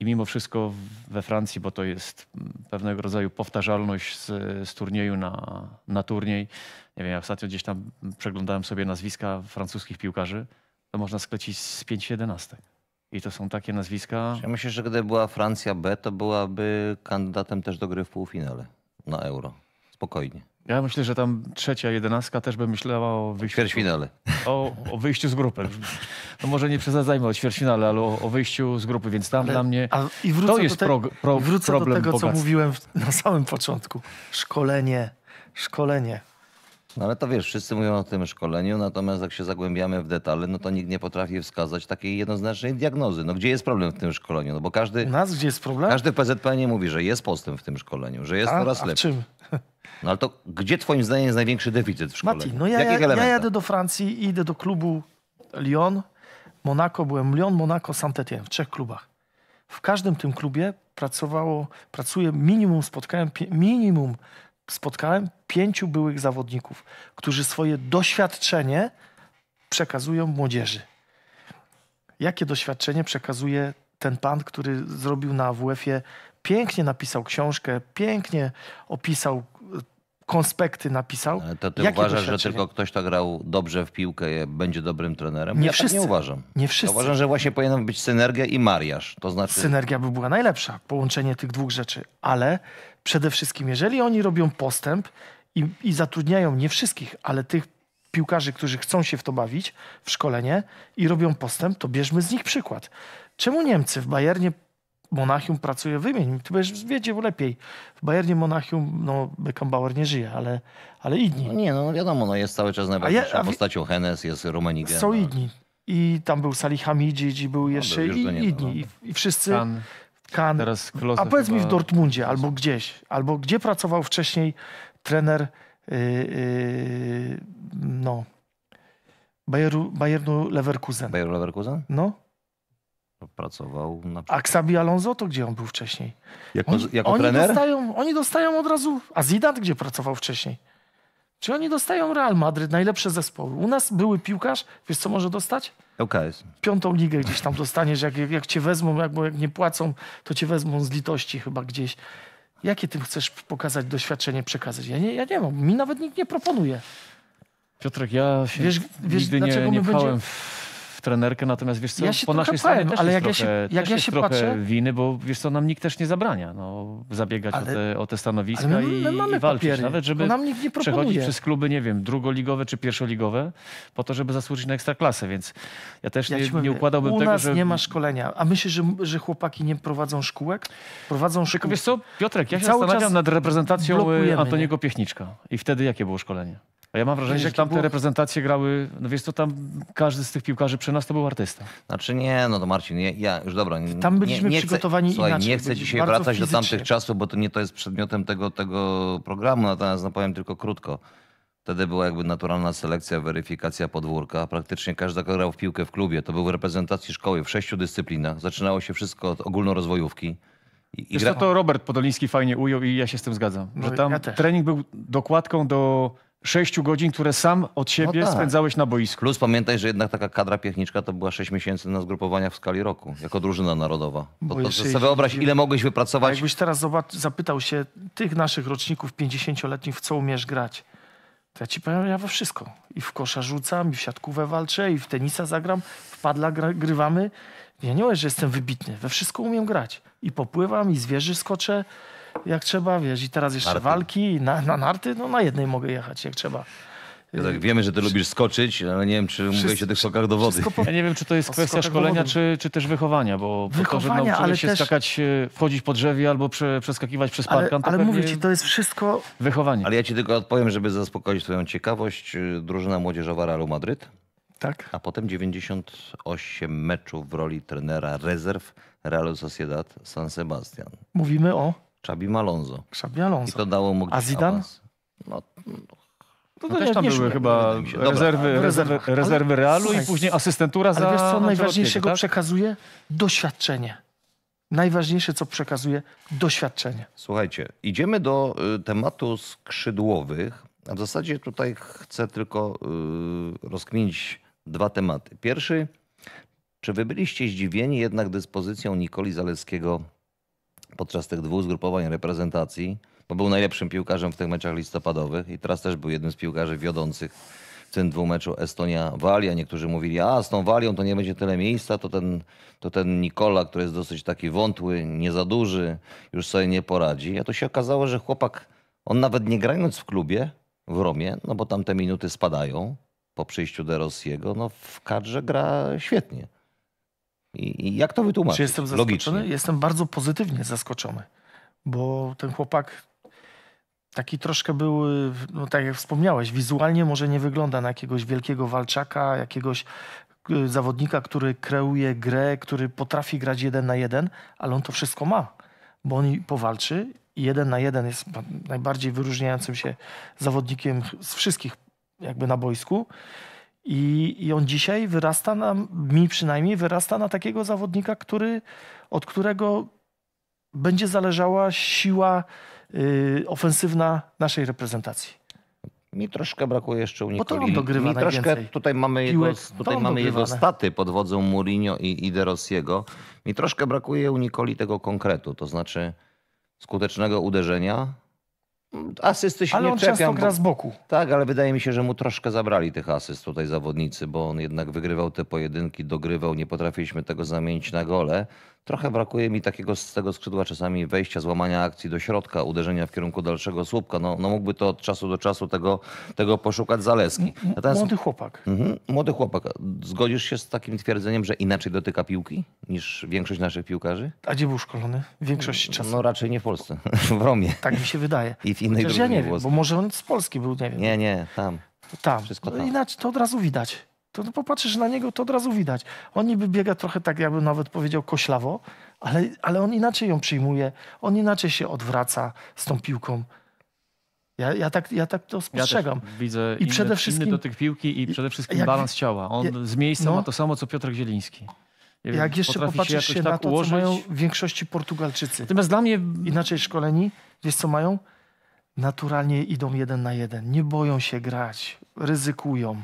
i mimo wszystko we Francji, bo to jest mm, pewnego rodzaju powtarzalność z, z turnieju na, na turniej. Nie wiem, ja ostatnio gdzieś tam przeglądałem sobie nazwiska francuskich piłkarzy to można sklecić z 5 jedenastek. I to są takie nazwiska. Ja myślę, że gdyby była Francja B, to byłaby kandydatem też do gry w półfinale na euro. Spokojnie. Ja myślę, że tam trzecia jedenastka też by myślała o wyjściu. O, o wyjściu z grupy. No może nie przesadzajmy o ćwierćfinale, ale o, o wyjściu z grupy, więc tam ale, dla mnie a, i wrócę to jest do te, pro, pro, wrócę problem do tego, bogactwa. co mówiłem na samym początku. Szkolenie, szkolenie. No ale to wiesz, wszyscy mówią o tym szkoleniu, natomiast jak się zagłębiamy w detale, no to nikt nie potrafi wskazać takiej jednoznacznej diagnozy. No gdzie jest problem w tym szkoleniu? No bo każdy... U nas gdzie jest problem? Każdy PZP nie mówi, że jest postęp w tym szkoleniu, że jest a, coraz a lepiej. czym? No ale to gdzie twoim zdaniem jest największy deficyt w szkoleniu? Mati, no ja, ja, ja jadę do Francji i idę do klubu Lyon, Monaco, byłem Lyon, Monaco, Saint-Étienne, w trzech klubach. W każdym tym klubie pracowało, pracuje minimum, spotkałem minimum spotkałem pięciu byłych zawodników, którzy swoje doświadczenie przekazują młodzieży. Jakie doświadczenie przekazuje ten pan, który zrobił na AWF-ie, pięknie napisał książkę, pięknie opisał e, konspekty napisał. Ale to ty Jakie uważasz, że tylko ktoś, kto tak grał dobrze w piłkę, będzie dobrym trenerem? Nie ja wszyscy. Tak nie uważam. Nie wszyscy. Ja uważam, że właśnie powinien być synergia i mariaż. To znaczy... Synergia by była najlepsza, połączenie tych dwóch rzeczy, ale przede wszystkim, jeżeli oni robią postęp i, i zatrudniają nie wszystkich, ale tych piłkarzy, którzy chcą się w to bawić, w szkolenie i robią postęp, to bierzmy z nich przykład. Czemu Niemcy w Bayernie Monachium pracuje, wymień, ty będziesz wiedział lepiej. W Bayernie Monachium, no Beckenbauer nie żyje, ale, ale inni. No nie, no, no wiadomo, no jest cały czas najważniejsza ja, postacią Henes, jest Rumenigen. Są no. idni. inni. I tam był Salih Hamidzic i był no, jeszcze no, inni. I, I wszyscy... Kan. Teraz Klose A powiedz chyba... mi w Dortmundzie albo gdzieś, albo gdzie pracował wcześniej trener yy, yy, no, Bayeru, Bayernu Leverkusen. Bayern Leverkusen? No. Pracował na przykład. A Xabi Alonso to gdzie on był wcześniej? Jako, oni, jako oni trener? Dostają, oni dostają od razu. A Zidane gdzie pracował wcześniej? Czy oni dostają Real Madryt, najlepsze zespoły? U nas były piłkarz, wiesz co może dostać? LKS. Piątą ligę gdzieś tam dostaniesz, jak, jak cię wezmą, bo jak nie płacą, to cię wezmą z litości chyba gdzieś. Jakie tym chcesz pokazać doświadczenie, przekazać? Ja nie, ja nie mam, mi nawet nikt nie proponuje. Piotrek, ja się wiesz, wiesz, nigdy nie, nie pchałem w trenerkę, natomiast wiesz co, ja się po naszej stronie też ale jak, trochę, ja się, jak ja się patrzę... winy, bo wiesz co, nam nikt też nie zabrania no, zabiegać ale, o, te, o te stanowiska my, my i, i walczyć. Papiery. Nawet żeby nam nikt nie przechodzić przez kluby, nie wiem, drugoligowe czy pierwszoligowe po to, żeby zasłużyć na ekstraklasę, więc ja też ja nie, mówię, nie układałbym u tego, nas że... nie ma szkolenia, a myślisz, że, że chłopaki nie prowadzą szkółek? Prowadzą szkółek. Wiesz co, Piotrek, ja się zastanawiam nad reprezentacją y, Antoniego Piechniczka i wtedy jakie było szkolenie? A ja mam wrażenie, wiesz, że tamte było... reprezentacje grały, no wiesz co, tam każdy z tych piłkarzy przy nas to był artysta. Znaczy nie, no to Marcin, ja, ja już dobra. Nie, tam byliśmy nie, nie przygotowani chcę, inaczej. Nie chcę dzisiaj wracać fizycznie. do tamtych czasów, bo to nie to jest przedmiotem tego, tego programu, natomiast no powiem tylko krótko. Wtedy była jakby naturalna selekcja, weryfikacja podwórka. Praktycznie każdy grał w piłkę w klubie. To był w reprezentacji szkoły w sześciu dyscyplinach. Zaczynało się wszystko od ogólnorozwojówki. I, i gra... to Robert Podoliński fajnie ujął i ja się z tym zgadzam. Że no tam ja trening był dokładką do sześciu godzin, które sam od no siebie tak. spędzałeś na boisku. Plus pamiętaj, że jednak taka kadra piechniczka to była sześć miesięcy na zgrupowania w skali roku, jako drużyna narodowa. Bo, Bo to, sobie wyobraź, ile mogłeś wypracować. A jakbyś teraz zapytał się tych naszych roczników 50-letnich, w co umiesz grać, to ja ci powiem, ja we wszystko. I w kosza rzucam, i w siatkówę walczę, i w tenisa zagram, w padla grywamy. Ja nie mówię, że jestem wybitny, we wszystko umiem grać. I popływam, i zwierzy skoczę, jak trzeba, wiesz, i teraz jeszcze narty. walki, na, na narty, no na jednej mogę jechać, jak trzeba. Ja tak, wiemy, że ty lubisz skoczyć, ale nie wiem, czy Wszystko, się o tych skokach do wody. Po... Ja nie wiem, czy to jest kwestia szkolenia, czy, czy też wychowania, bo wychowania, to, się też... skakać, e, wchodzić po drzewie albo prze, przeskakiwać przez parkan, Ale, ale mówię ci, to jest wszystko... Wychowanie. Ale ja ci tylko odpowiem, żeby zaspokoić twoją ciekawość. E, drużyna młodzieżowa Realu Madryt. Tak. A potem 98 meczów w roli trenera rezerw Realu Sociedad San Sebastian. Mówimy o... Szabim Alonso. Szabi Alonso. I to dało mu gdzieś A Zidane? No, no to, no też tam były chyba Dobra, rezerwy, rezerwy, ale, rezerwy Realu i później asystentura ale za... Ale wiesz co najważniejszego tak? przekazuje? Doświadczenie. Najważniejsze, co przekazuje, doświadczenie. Słuchajcie, idziemy do y, tematu skrzydłowych. A w zasadzie tutaj chcę tylko y, rozkminić dwa tematy. Pierwszy, czy wy byliście zdziwieni jednak dyspozycją Nikoli Zaleskiego podczas tych dwóch zgrupowań reprezentacji, bo był najlepszym piłkarzem w tych meczach listopadowych i teraz też był jednym z piłkarzy wiodących w tym dwumeczu Estonia-Walia. Niektórzy mówili, a z tą Walią to nie będzie tyle miejsca, to ten, to ten Nikola, który jest dosyć taki wątły, nie za duży, już sobie nie poradzi. A to się okazało, że chłopak, on nawet nie grając w klubie w Romie, no bo tam te minuty spadają po przyjściu de Rossiego, no w kadrze gra świetnie. I, jak to wytłumaczyć? Czy jestem zaskoczony? Logicznie. Jestem bardzo pozytywnie zaskoczony, bo ten chłopak taki troszkę był, no tak jak wspomniałeś, wizualnie może nie wygląda na jakiegoś wielkiego walczaka, jakiegoś y, zawodnika, który kreuje grę, który potrafi grać jeden na jeden, ale on to wszystko ma, bo on powalczy i jeden na jeden jest najbardziej wyróżniającym się zawodnikiem z wszystkich jakby na boisku. I, I on dzisiaj wyrasta na, mi przynajmniej wyrasta na takiego zawodnika, który, od którego będzie zależała siła y, ofensywna naszej reprezentacji. Mi troszkę brakuje jeszcze u Nikoli. Bo to Mi troszkę, tutaj mamy jego, tutaj mamy jego staty pod wodzą Mourinho i, i De Rossiego. Mi troszkę brakuje u Nikoli tego konkretu, to znaczy skutecznego uderzenia, Asysty się ale nie on czepiam, często gra z boku. Tak, ale wydaje mi się, że mu troszkę zabrali tych asyst tutaj zawodnicy, bo on jednak wygrywał te pojedynki, dogrywał, nie potrafiliśmy tego zamienić na gole. Trochę brakuje mi takiego z tego skrzydła czasami wejścia, złamania akcji do środka, uderzenia w kierunku dalszego słupka. No, no mógłby to od czasu do czasu tego, tego poszukać Zaleski. Natomiast... Młody chłopak. Mhm, młody chłopak. Zgodzisz się z takim twierdzeniem, że inaczej dotyka piłki niż większość naszych piłkarzy? A gdzie był szkolony? Większość czasu. No raczej nie w Polsce, w Romie. Tak mi się wydaje. I w innej ja nie wiem, bo może on z Polski był, nie wiem. Nie, nie, tam. Tam. Wszystko tam. No inaczej to od razu widać to, no popatrzysz na niego, to od razu widać. On niby biega trochę tak, jakby nawet powiedział, koślawo, ale, ale on inaczej ją przyjmuje, on inaczej się odwraca z tą piłką. Ja, ja, tak, ja tak to spostrzegam. Ja widzę I inny, przede wszystkim do tych piłki i przede wszystkim jak, balans ciała. On z miejsca no, ma to samo, co Piotr Zieliński. Ja jak wiem, jeszcze popatrzysz się, się tak na to, ułożyć. co mają w większości Portugalczycy. Natomiast dla mnie... Inaczej szkoleni, wiesz co mają? Naturalnie idą jeden na jeden. Nie boją się grać, ryzykują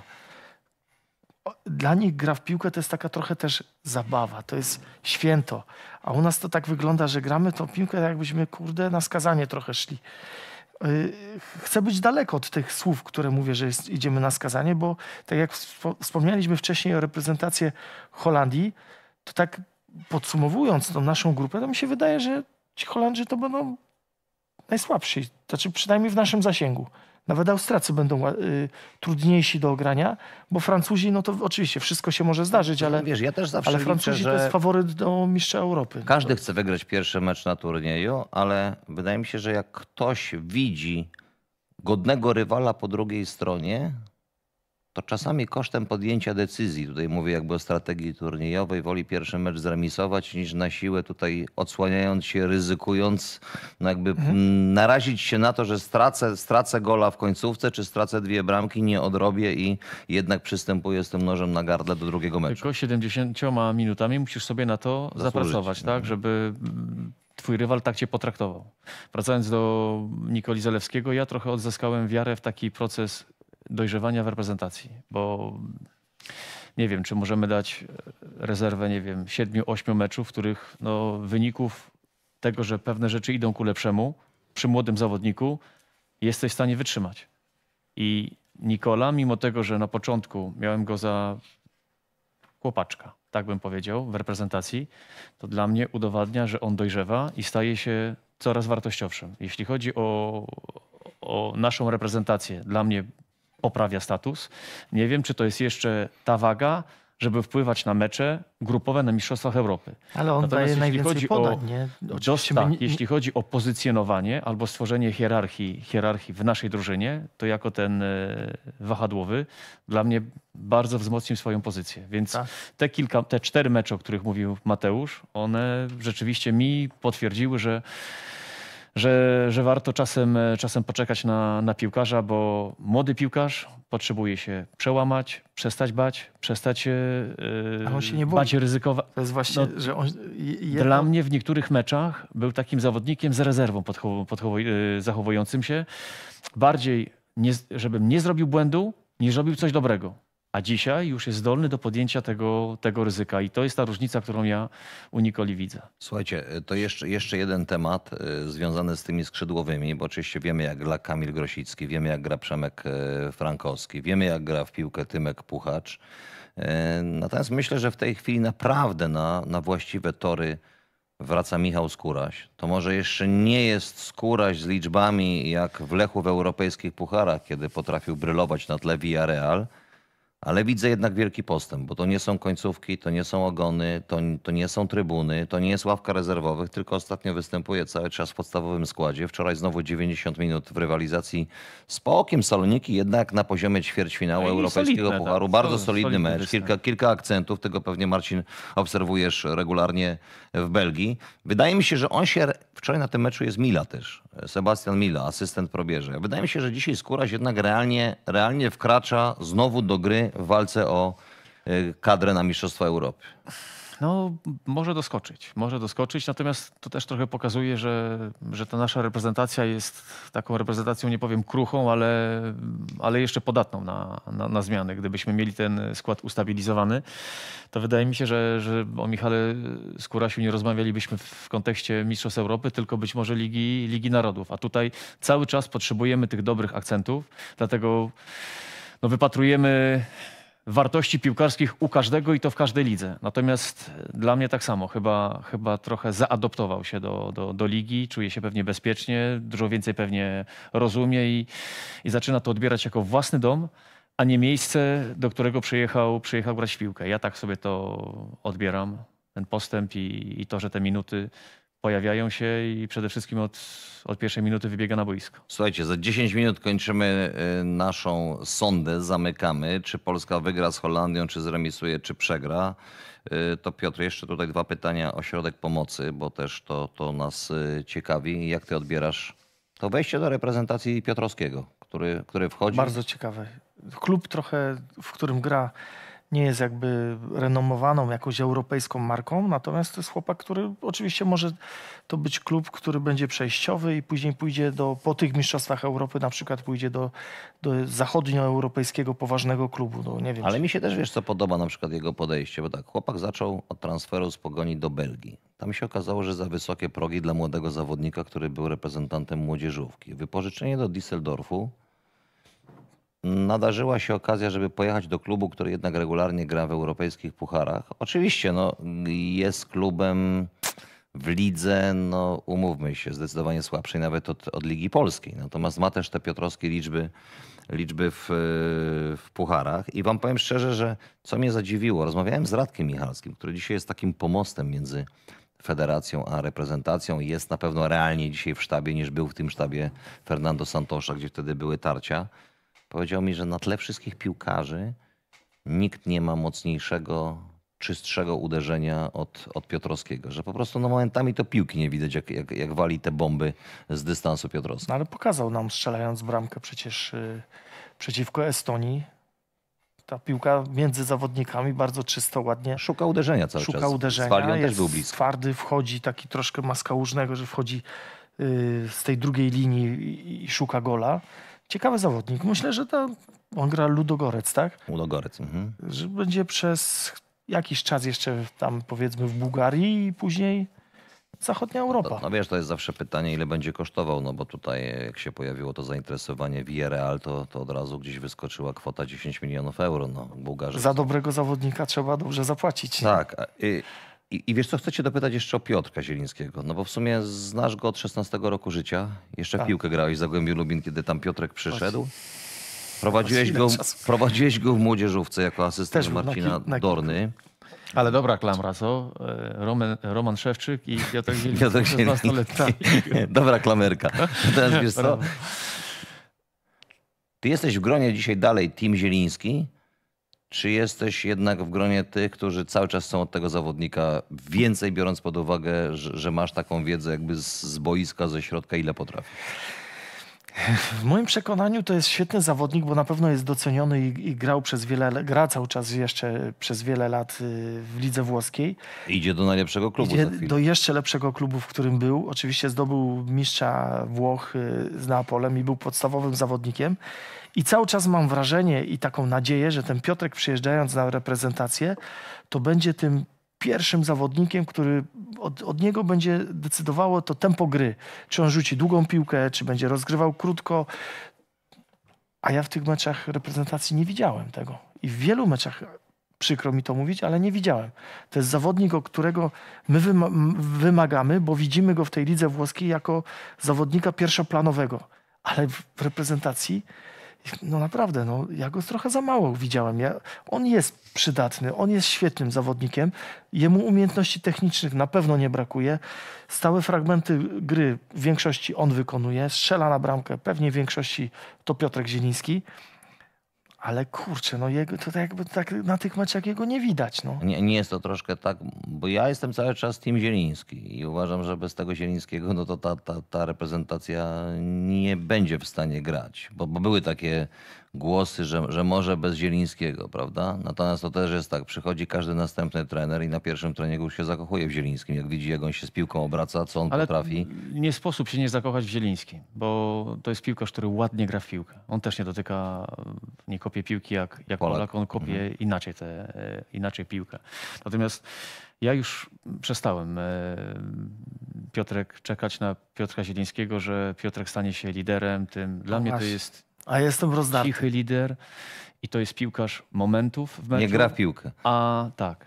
dla nich gra w piłkę to jest taka trochę też zabawa, to jest święto. A u nas to tak wygląda, że gramy tą piłkę, tak jakbyśmy, kurde, na skazanie trochę szli. Y, chcę być daleko od tych słów, które mówię, że jest, idziemy na skazanie, bo tak jak wspomnieliśmy wcześniej o reprezentacji Holandii, to tak podsumowując tą naszą grupę, to mi się wydaje, że ci Holendrzy to będą najsłabsi, znaczy przynajmniej w naszym zasięgu. Nawet Austracy będą y, trudniejsi do ogrania, bo Francuzi, no to oczywiście wszystko się może zdarzyć, no, ale, no Wiesz, ja też zawsze ale Francuzi liczę, że to jest faworyt do mistrza Europy. Każdy chce wygrać pierwszy mecz na turnieju, ale wydaje mi się, że jak ktoś widzi godnego rywala po drugiej stronie, to czasami kosztem podjęcia decyzji, tutaj mówię jakby o strategii turniejowej, woli pierwszy mecz zremisować niż na siłę tutaj odsłaniając się, ryzykując, no jakby mhm. narazić się na to, że stracę, stracę gola w końcówce, czy stracę dwie bramki, nie odrobię i jednak przystępuję z tym nożem na gardle do drugiego meczu. Tylko 70 minutami musisz sobie na to Zasłużyć. zapracować, no. tak, mhm. żeby mm, twój rywal tak cię potraktował. Wracając do Nikoli Zalewskiego, ja trochę odzyskałem wiarę w taki proces dojrzewania w reprezentacji, bo nie wiem, czy możemy dać e, rezerwę, nie wiem, siedmiu, ośmiu meczów, w których no, wyników tego, że pewne rzeczy idą ku lepszemu przy młodym zawodniku, jesteś w stanie wytrzymać. I Nikola, mimo tego, że na początku miałem go za chłopaczka, tak bym powiedział, w reprezentacji, to dla mnie udowadnia, że on dojrzewa i staje się coraz wartościowszym. Jeśli chodzi o, o naszą reprezentację, dla mnie poprawia status. Nie wiem, czy to jest jeszcze ta waga, żeby wpływać na mecze grupowe na Mistrzostwach Europy. Ale on Natomiast daje jeśli chodzi podań, o, nie? tak, nie... Jeśli chodzi o pozycjonowanie albo stworzenie hierarchii, hierarchii w naszej drużynie, to jako ten e, wahadłowy dla mnie bardzo wzmocnił swoją pozycję. Więc tak. te kilka, te cztery mecze, o których mówił Mateusz, one rzeczywiście mi potwierdziły, że że, że warto czasem, e, czasem poczekać na, na piłkarza, bo młody piłkarz potrzebuje się przełamać, przestać bać, przestać yy, bać ryzykować. To jest właśnie, no, że on, jedno... Dla mnie w niektórych meczach był takim zawodnikiem z rezerwą podchow, podchow, yy, zachowującym się. Bardziej, nie, żebym nie zrobił błędu, niż zrobił coś dobrego a dzisiaj już jest zdolny do podjęcia tego, tego ryzyka. I to jest ta różnica, którą ja u Nikoli widzę. Słuchajcie, to jeszcze, jeszcze jeden temat e, związany z tymi skrzydłowymi, bo oczywiście wiemy, jak gra Kamil Grosicki, wiemy, jak gra Przemek e, Frankowski, wiemy, jak gra w piłkę Tymek Puchacz. E, natomiast myślę, że w tej chwili naprawdę na, na właściwe tory wraca Michał Skóraś. To może jeszcze nie jest Skóraś z liczbami jak w Lechu w europejskich pucharach, kiedy potrafił brylować na tle Villarreal, Real ale widzę jednak wielki postęp, bo to nie są końcówki, to nie są ogony, to, to nie są trybuny, to nie jest ławka rezerwowych, tylko ostatnio występuje cały czas w podstawowym składzie. Wczoraj znowu 90 minut w rywalizacji z Pokiem Saloniki, jednak na poziomie ćwierćfinału no Europejskiego solidne, tak. Pucharu. Tak. Bardzo solidny, solidny mecz, kilka, kilka akcentów, tego pewnie Marcin obserwujesz regularnie w Belgii. Wydaje mi się, że on się, wczoraj na tym meczu jest Mila też, Sebastian Mila, asystent probierze. Wydaje mi się, że dzisiaj Skóraś jednak realnie, realnie wkracza znowu do gry w walce o e, kadrę na Mistrzostwa Europy? No, może doskoczyć. Może doskoczyć, natomiast to też trochę pokazuje, że, że ta nasza reprezentacja jest taką reprezentacją, nie powiem kruchą, ale, ale jeszcze podatną na, na, na zmiany. Gdybyśmy mieli ten skład ustabilizowany, to wydaje mi się, że, że o Michale Skurasiu nie rozmawialibyśmy w kontekście Mistrzostw Europy, tylko być może Ligi, Ligi Narodów. A tutaj cały czas potrzebujemy tych dobrych akcentów, dlatego no, wypatrujemy wartości piłkarskich u każdego i to w każdej lidze. Natomiast e, dla mnie tak samo, chyba, chyba trochę zaadoptował się do, do, do ligi, czuje się pewnie bezpiecznie, dużo więcej pewnie rozumie i, i zaczyna to odbierać jako własny dom, a nie miejsce, do którego przyjechał, przyjechał grać w piłkę. Ja tak sobie to odbieram, ten postęp i, i to, że te minuty pojawiają się i przede wszystkim od, od pierwszej minuty wybiega na boisko. Słuchajcie, za 10 minut kończymy y, naszą sondę, zamykamy. Czy Polska wygra z Holandią, czy zremisuje, czy przegra? Y, to Piotr, jeszcze tutaj dwa pytania o środek pomocy, bo też to, to nas y, ciekawi. Jak ty odbierasz to wejście do reprezentacji Piotrowskiego, który, który wchodzi? Bardzo ciekawe. Klub trochę, w którym gra nie jest jakby renomowaną jakąś europejską marką, natomiast to jest chłopak, który oczywiście może to być klub, który będzie przejściowy i później pójdzie do, po tych mistrzostwach Europy na przykład pójdzie do, do zachodnioeuropejskiego poważnego klubu. No, nie wiem, Ale czy... mi się też, wiesz co, podoba na przykład jego podejście, bo tak, chłopak zaczął od transferu z Pogoni do Belgii. Tam się okazało, że za wysokie progi dla młodego zawodnika, który był reprezentantem młodzieżówki. Wypożyczenie do Düsseldorfu nadarzyła się okazja, żeby pojechać do klubu, który jednak regularnie gra w europejskich pucharach. Oczywiście no, jest klubem w lidze, no umówmy się, zdecydowanie słabszej nawet od, od Ligi Polskiej. Natomiast ma też te piotrowskie liczby, liczby w, w pucharach. I wam powiem szczerze, że co mnie zadziwiło, rozmawiałem z Radkiem Michalskim, który dzisiaj jest takim pomostem między federacją a reprezentacją. Jest na pewno realniej dzisiaj w sztabie niż był w tym sztabie Fernando Santosza, gdzie wtedy były tarcia. Powiedział mi, że na tle wszystkich piłkarzy nikt nie ma mocniejszego, czystszego uderzenia od, od Piotrowskiego. Że po prostu no, momentami to piłki nie widać, jak, jak, jak wali te bomby z dystansu Piotrowskiego. No, ale pokazał nam strzelając bramkę przecież yy, przeciwko Estonii. Ta piłka między zawodnikami bardzo czysto, ładnie. Szuka uderzenia cały Szuka czas. Szuka uderzenia. Z też był blisko. Twardy wchodzi, taki troszkę maska łużnego, że wchodzi y, z tej drugiej linii i szuka gola. Ciekawy zawodnik. Myślę, że to on gra Ludogorec, tak? Ludogorec. Mhm. Że będzie przez jakiś czas jeszcze tam powiedzmy w Bułgarii i później zachodnia Europa. No, no, wiesz, to jest zawsze pytanie, ile będzie kosztował, no bo tutaj jak się pojawiło to zainteresowanie Villarreal, to, to od razu gdzieś wyskoczyła kwota 10 milionów euro. No, Bułgarzy Za dobrego zawodnika trzeba dobrze zapłacić. Tak. I, i, I, wiesz co, chcę cię dopytać jeszcze o Piotra Zielińskiego, no bo w sumie znasz go od 16 roku życia. Jeszcze tak. piłkę grałeś za Głębiu Lubin, kiedy tam Piotrek przyszedł. Prowadziłeś go, prowadziłeś go w młodzieżówce jako asystent Też Marcina na, na, Dorny. Ale dobra klamra, co? E, Roman, Roman Szewczyk i Piotr Zieliński. dobra klamerka. Teraz wiesz co? Ty jesteś w gronie dzisiaj dalej Team Zieliński, czy jesteś jednak w gronie tych, którzy cały czas są od tego zawodnika więcej, biorąc pod uwagę, że, że masz taką wiedzę jakby z, z boiska, ze środka, ile potrafisz? W moim przekonaniu to jest świetny zawodnik, bo na pewno jest doceniony i, i, grał przez wiele, gra cały czas jeszcze przez wiele lat y, w lidze włoskiej. Idzie do najlepszego klubu. Idzie do jeszcze lepszego klubu, w którym był. Oczywiście zdobył mistrza Włoch y, z Neapolem i był podstawowym zawodnikiem. I cały czas mam wrażenie i taką nadzieję, że ten Piotrek przyjeżdżając na reprezentację, to będzie tym pierwszym zawodnikiem, który od, od, niego będzie decydowało to tempo gry. Czy on rzuci długą piłkę, czy będzie rozgrywał krótko. A ja w tych meczach reprezentacji nie widziałem tego. I w wielu meczach, przykro mi to mówić, ale nie widziałem. To jest zawodnik, o którego my wymagamy, bo widzimy go w tej lidze włoskiej jako zawodnika pierwszoplanowego. Ale w reprezentacji no naprawdę, no, ja go trochę za mało widziałem. Ja, on jest przydatny, on jest świetnym zawodnikiem. Jemu umiejętności technicznych na pewno nie brakuje. Stałe fragmenty gry w większości on wykonuje. Strzela na bramkę, pewnie w większości to Piotrek Zieliński ale kurczę, no jego to tak jakby tak na tych meczach jego nie widać. No. Nie, nie jest to troszkę tak, bo ja jestem cały czas Team Zieliński i uważam, że bez tego Zielińskiego no to ta, ta, ta reprezentacja nie będzie w stanie grać, bo, bo były takie głosy, że, że może bez Zielińskiego, prawda? Natomiast to też jest tak, przychodzi każdy następny trener i na pierwszym treningu się zakochuje w Zielińskim. Jak widzi, jak on się z piłką obraca, co on Ale potrafi. Nie sposób się nie zakochać w Zielińskim, bo to jest piłkarz, który ładnie gra w piłkę. On też nie dotyka, nie kopie piłki jak, jak Polak. Polak on kopie mhm. inaczej, te, inaczej piłkę. Natomiast ja już przestałem, e, Piotrek, czekać na Piotra Zielińskiego, że Piotrek stanie się liderem. Tym. Dla no mnie to jest a jestem rozdarty. Cichy lider i to jest piłkarz momentów w meczu. Nie gra w piłkę. A tak.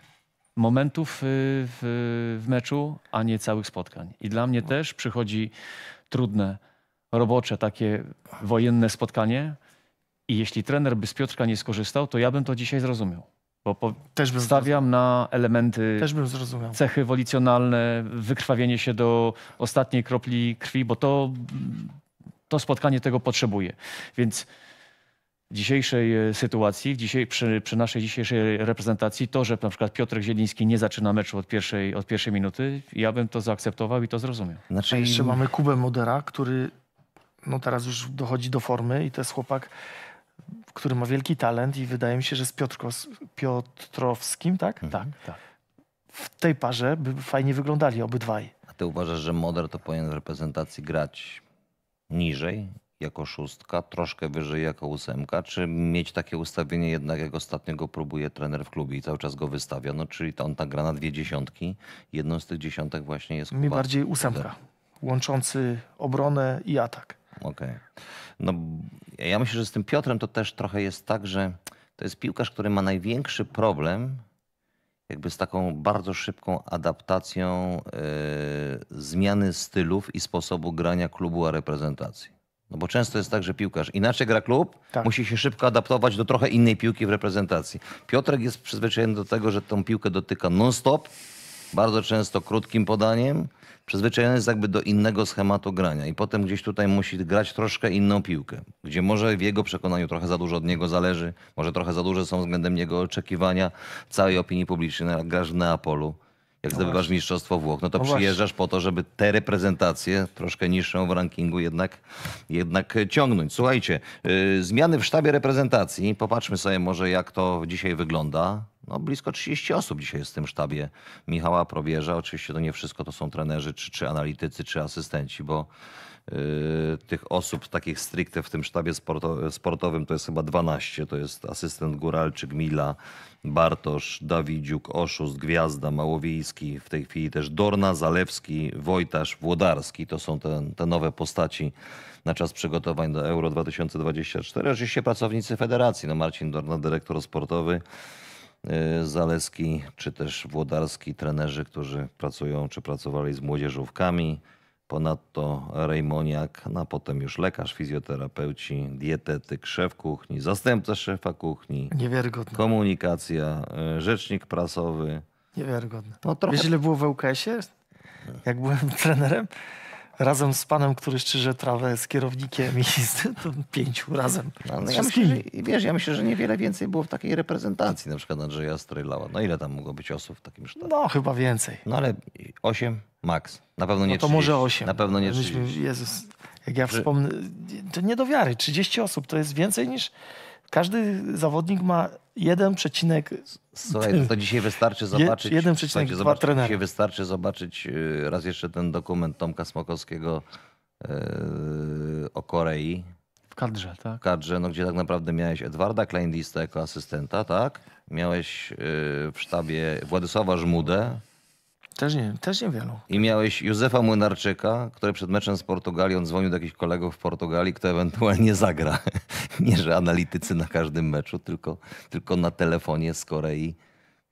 Momentów y, w, w meczu, a nie całych spotkań. I dla mnie też przychodzi trudne, robocze, takie wojenne spotkanie. I jeśli trener by z Piotrka nie skorzystał, to ja bym to dzisiaj zrozumiał. Bo po... Też bym stawiam zrozumiał. na elementy, Też bym zrozumiał. cechy wolicjonalne, wykrwawienie się do ostatniej kropli krwi, bo to to spotkanie tego potrzebuje. Więc w dzisiejszej e, sytuacji, w dzisiaj, przy, przy, naszej dzisiejszej reprezentacji, to, że na przykład Piotr Zieliński nie zaczyna meczu od pierwszej, od pierwszej minuty, ja bym to zaakceptował i to zrozumiał. Znaczy... A jeszcze mamy Kubę Modera, który no teraz już dochodzi do formy i to jest chłopak, który ma wielki talent i wydaje mi się, że z Piotrkos, Piotrowskim, tak? Mhm. Tak, tak. W tej parze by fajnie wyglądali obydwaj. A ty uważasz, że Moder to powinien w reprezentacji grać niżej jako szóstka, troszkę wyżej jako ósemka, czy mieć takie ustawienie jednak jak ostatniego próbuje trener w klubie i cały czas go wystawia, no czyli on tak gra na dwie dziesiątki, jedną z tych dziesiątek właśnie jest... Mi bardziej ósemka, łączący obronę i atak. Okej. Okay. No ja myślę, że z tym Piotrem to też trochę jest tak, że to jest piłkarz, który ma największy problem jakby z taką bardzo szybką adaptacją y, zmiany stylów i sposobu grania klubu a reprezentacji. No bo często jest tak, że piłkarz inaczej gra klub, tak. musi się szybko adaptować do trochę innej piłki w reprezentacji. Piotrek jest przyzwyczajony do tego, że tą piłkę dotyka non-stop, bardzo często krótkim podaniem. Przyzwyczajony jest jakby do innego schematu grania i potem gdzieś tutaj musi grać troszkę inną piłkę, gdzie może w jego przekonaniu trochę za dużo od niego zależy, może trochę za duże są względem jego oczekiwania całej opinii publicznej. No jak grasz w Neapolu, jak no zdobywasz no mistrzostwo Włoch, no to no przyjeżdżasz właśnie. po to, żeby te reprezentacje, troszkę niższą w rankingu, jednak, jednak ciągnąć. Słuchajcie, yy, zmiany w sztabie reprezentacji, popatrzmy sobie może, jak to dzisiaj wygląda no, blisko 30 osób dzisiaj jest w tym sztabie Michała Probierza. Oczywiście to nie wszystko to są trenerzy, czy, czy analitycy, czy asystenci, bo yy, tych osób takich stricte w tym sztabie sporto, sportowym to jest chyba 12. To jest asystent Góralczyk, Mila, Bartosz, Dawidziuk, Oszust, Gwiazda, Małowiejski, w tej chwili też Dorna, Zalewski, Wojtasz, Włodarski. To są te, te nowe postaci na czas przygotowań do Euro 2024. Oczywiście pracownicy federacji, no Marcin Dorna, dyrektor sportowy, Y, Zaleski czy też Włodarski, trenerzy, którzy pracują czy pracowali z młodzieżówkami. Ponadto Rejmoniak, no a potem już lekarz, fizjoterapeuci, dietetyk, szef kuchni, zastępca szefa kuchni. Niewiarygodne. Komunikacja, y, rzecznik prasowy. Niewiarygodne. No, trochę... Wiesz ile było w łks Jak byłem trenerem? razem z panem, który szczyże trawę z kierownikiem i z pięciu razem. No, no ja myślę, że, wiesz, ja myślę, że niewiele więcej było w takiej reprezentacji, na przykład Andrzeja Strylała. No ile tam mogło być osób w takim sztabie? No chyba więcej. No ale osiem max. Na pewno no nie no to 30. może osiem. Na pewno nie 30. Jezus, jak ja wspomnę, to nie do wiary. 30 osób to jest więcej niż każdy zawodnik ma jeden przecinek... Słuchaj, to dzisiaj wystarczy zobaczyć... Je, jeden przecinek dwa zobaczyć, Dzisiaj wystarczy zobaczyć y, raz jeszcze ten dokument Tomka Smokowskiego y, o Korei. W kadrze, tak? W kadrze, no, gdzie tak naprawdę miałeś Edwarda Kleinlista jako asystenta, tak? Miałeś y, w sztabie Władysława Żmudę, też nie, też niewielu. I miałeś Józefa Młynarczyka, który przed meczem z Portugalią dzwonił do jakichś kolegów w Portugalii, kto ewentualnie zagra. nie, że analitycy na każdym meczu, tylko, tylko na telefonie z Korei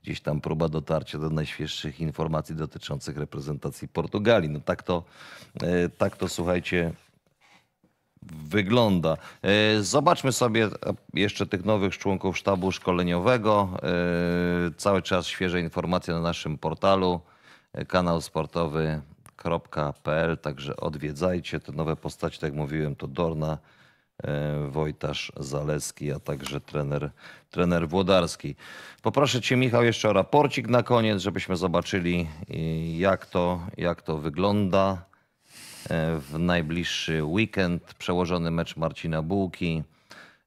gdzieś tam próba dotarcia do najświeższych informacji dotyczących reprezentacji Portugalii. No tak to, e, tak to słuchajcie, wygląda. E, zobaczmy sobie e, jeszcze tych nowych członków sztabu szkoleniowego. Cały czas świeże informacje na naszym portalu kanał sportowy.pl, także odwiedzajcie te nowe postacie, tak jak mówiłem, to Dorna, e, Wojtasz Zaleski, a także trener, trener Włodarski. Poproszę Cię, Michał, jeszcze o raporcik na koniec, żebyśmy zobaczyli, jak to, jak to wygląda. E, w najbliższy weekend przełożony mecz Marcina Bułki.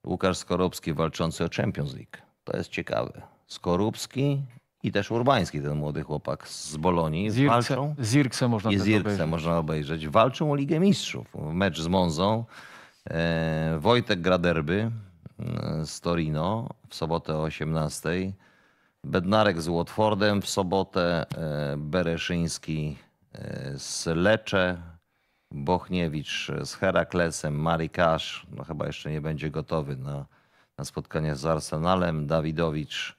Łukasz Skorupski walczący o Champions League. To jest ciekawe. Skorupski i też Urbański, ten młody chłopak z Bolonii. Z walczą. Z Irkse można, I tak z Irkse można obejrzeć. Walczą o Ligę Mistrzów. Mecz z Monzą. E, Wojtek Graderby e, z Torino w sobotę o 18. Bednarek z Watfordem w sobotę. E, Bereszyński e, z Lecze. Bochniewicz z Heraklesem. Marikasz, no chyba jeszcze nie będzie gotowy na, na spotkanie z Arsenalem. Dawidowicz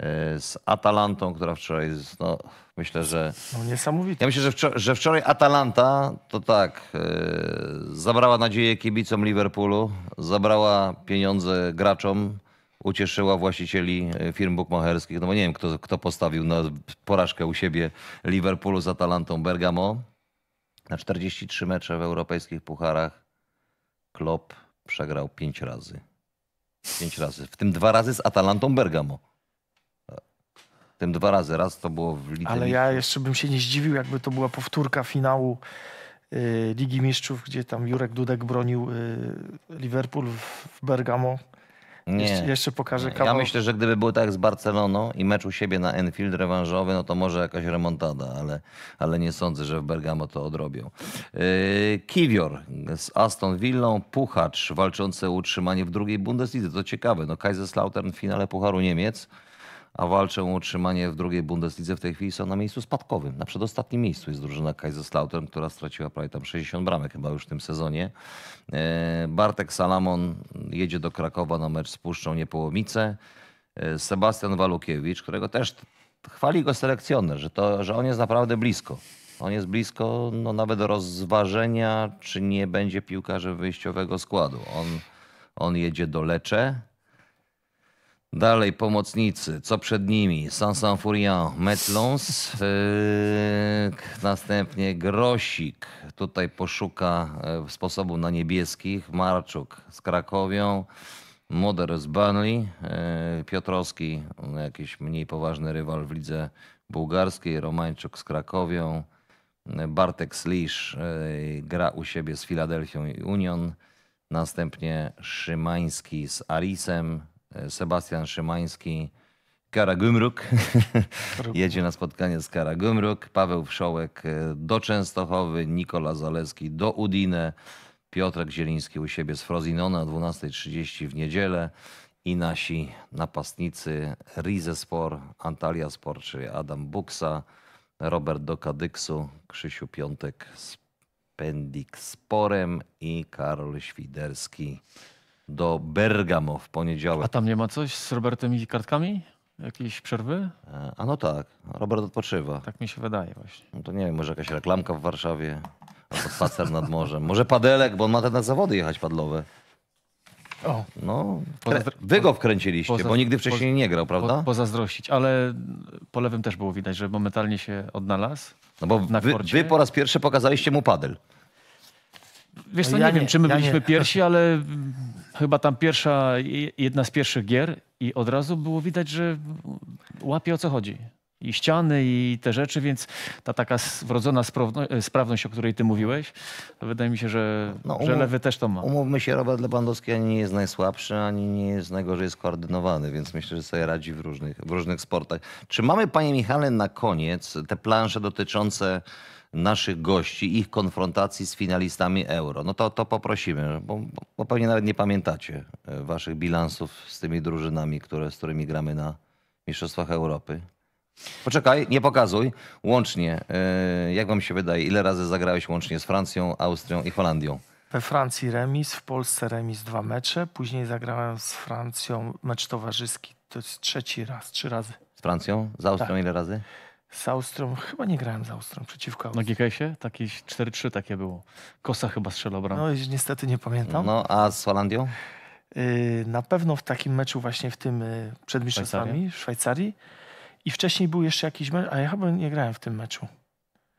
E, z Atalantą, która wczoraj, jest, no, myślę, że... No, niesamowite. Ja myślę, że wczoraj, że wczoraj Atalanta, to tak, yy, zabrała nadzieję kibicom Liverpoolu, zabrała pieniądze graczom, ucieszyła właścicieli e, firm bukmacherskich. No bo nie wiem, kto, kto postawił na porażkę u siebie Liverpoolu z Atalantą Bergamo. Na 43 mecze w europejskich pucharach Klopp przegrał 5 razy. 5 razy, w tym dwa razy z Atalantą Bergamo. Tym dwa razy. Raz to było w Lidze Ale ja jeszcze bym się nie zdziwił, jakby to była powtórka finału y, Ligi Mistrzów, gdzie tam Jurek Dudek bronił y, Liverpool w Bergamo. Nie. Jeszcze, jeszcze pokażę kawałek. Ja myślę, że gdyby było tak z Barceloną i mecz u siebie na Enfield rewanżowy, no to może jakaś remontada, ale, ale nie sądzę, że w Bergamo to odrobią. Yy, Kiwior z Aston Villą, Puchacz walczący o utrzymanie w drugiej Bundeslidze. To ciekawe, no Kaiserslautern w finale Pucharu Niemiec a walczą o utrzymanie w drugiej Bundeslidze. W tej chwili są na miejscu spadkowym. Na przedostatnim miejscu jest drużyna Kaiserslautern, która straciła prawie tam 60 bramek chyba już w tym sezonie. E, Bartek Salamon jedzie do Krakowa na mecz z Puszczą Niepołomice. E, Sebastian Walukiewicz, którego też chwali go selekcjoner, że, to, że on jest naprawdę blisko. On jest blisko no, nawet rozważenia, czy nie będzie piłkarzem wyjściowego składu. On, on jedzie do Lecze Dalej pomocnicy, co przed nimi? Sansanfurian, Metlons, yy, następnie Grosik, tutaj poszuka yy, sposobu na niebieskich, Marczuk z Krakowią, Moder z Burnley, yy, Piotrowski, jakiś mniej poważny rywal w lidze bułgarskiej, Romańczuk z Krakowią, Bartek Slisz gra u siebie z Filadelfią i Union, następnie Szymański z Arisem, E, Sebastian Szymański, Kara Karagumruk. Jedzie na spotkanie z Kara Karagumruk. Paweł Wszołek e, do Częstochowy, Nikola Zaleski do Udine, Piotrek Zieliński u siebie z Frozinona, o 12.30 w niedzielę i nasi napastnicy Rizespor, Antalia Sporczy, czyli Adam Buksa, Robert Dokadyksu, Krzysiu Piątek z Pendik Sporem i Karol Świderski do Bergamo w poniedziałek. A tam nie ma coś z Robertem i kartkami? Jakiejś przerwy? E, A no tak, Robert odpoczywa. Tak mi się wydaje właśnie. No to nie wiem, może jakaś reklamka w Warszawie, albo spacer nad morzem. Może padelek, bo on ma te na zawody jechać padlowe. O. No, wy go wkręciliście, poza, bo nigdy wcześniej poza, nie grał, prawda? Po, pozazdrościć, ale po lewym też było widać, że momentalnie się odnalazł. No bo wy, wy, po raz pierwszy pokazaliście mu padel. Wiesz co, no ja nie, nie, wiem, czy my ja byliśmy nie. pierwsi, ale chyba tam pierwsza, jedna z pierwszych gier i od razu było widać, że łapie o co chodzi. I ściany, i te rzeczy, więc ta taka wrodzona e, sprawność, o której ty mówiłeś, wydaje mi się, że, no, umów, że Lewy też to ma. Umówmy się, Robert Lewandowski ani nie jest najsłabszy, ani nie jest najgorzej skoordynowany, więc myślę, że sobie radzi w różnych, w różnych sportach. Czy mamy, panie Michale, na koniec te plansze dotyczące naszych gości, ich konfrontacji z finalistami euro. No to, to poprosimy, bo, bo pewnie nawet nie pamiętacie e, waszych bilansów z tymi drużynami, które, z którymi gramy na Mistrzostwach Europy. Poczekaj, nie pokazuj. Łącznie, e, jak wam się wydaje, ile razy zagrałeś łącznie z Francją, Austrią i Holandią? We Francji remis, w Polsce remis dwa mecze. Później zagrałem z Francją mecz towarzyski. To jest trzeci raz, trzy razy. Z Francją? Z Austrią tak. ile razy? z Austrą. chyba nie grałem z Austrą przeciwko Austrii. Na GKS-ie? Jakieś 4-3 takie było. Kosa chyba strzelał bram. No niestety nie pamiętam. No, a z Holandią? Y, na pewno w takim meczu właśnie w tym y, przed mistrzostwami w Szwajcarii. I wcześniej był jeszcze jakiś mecz, a ja chyba nie grałem w tym meczu.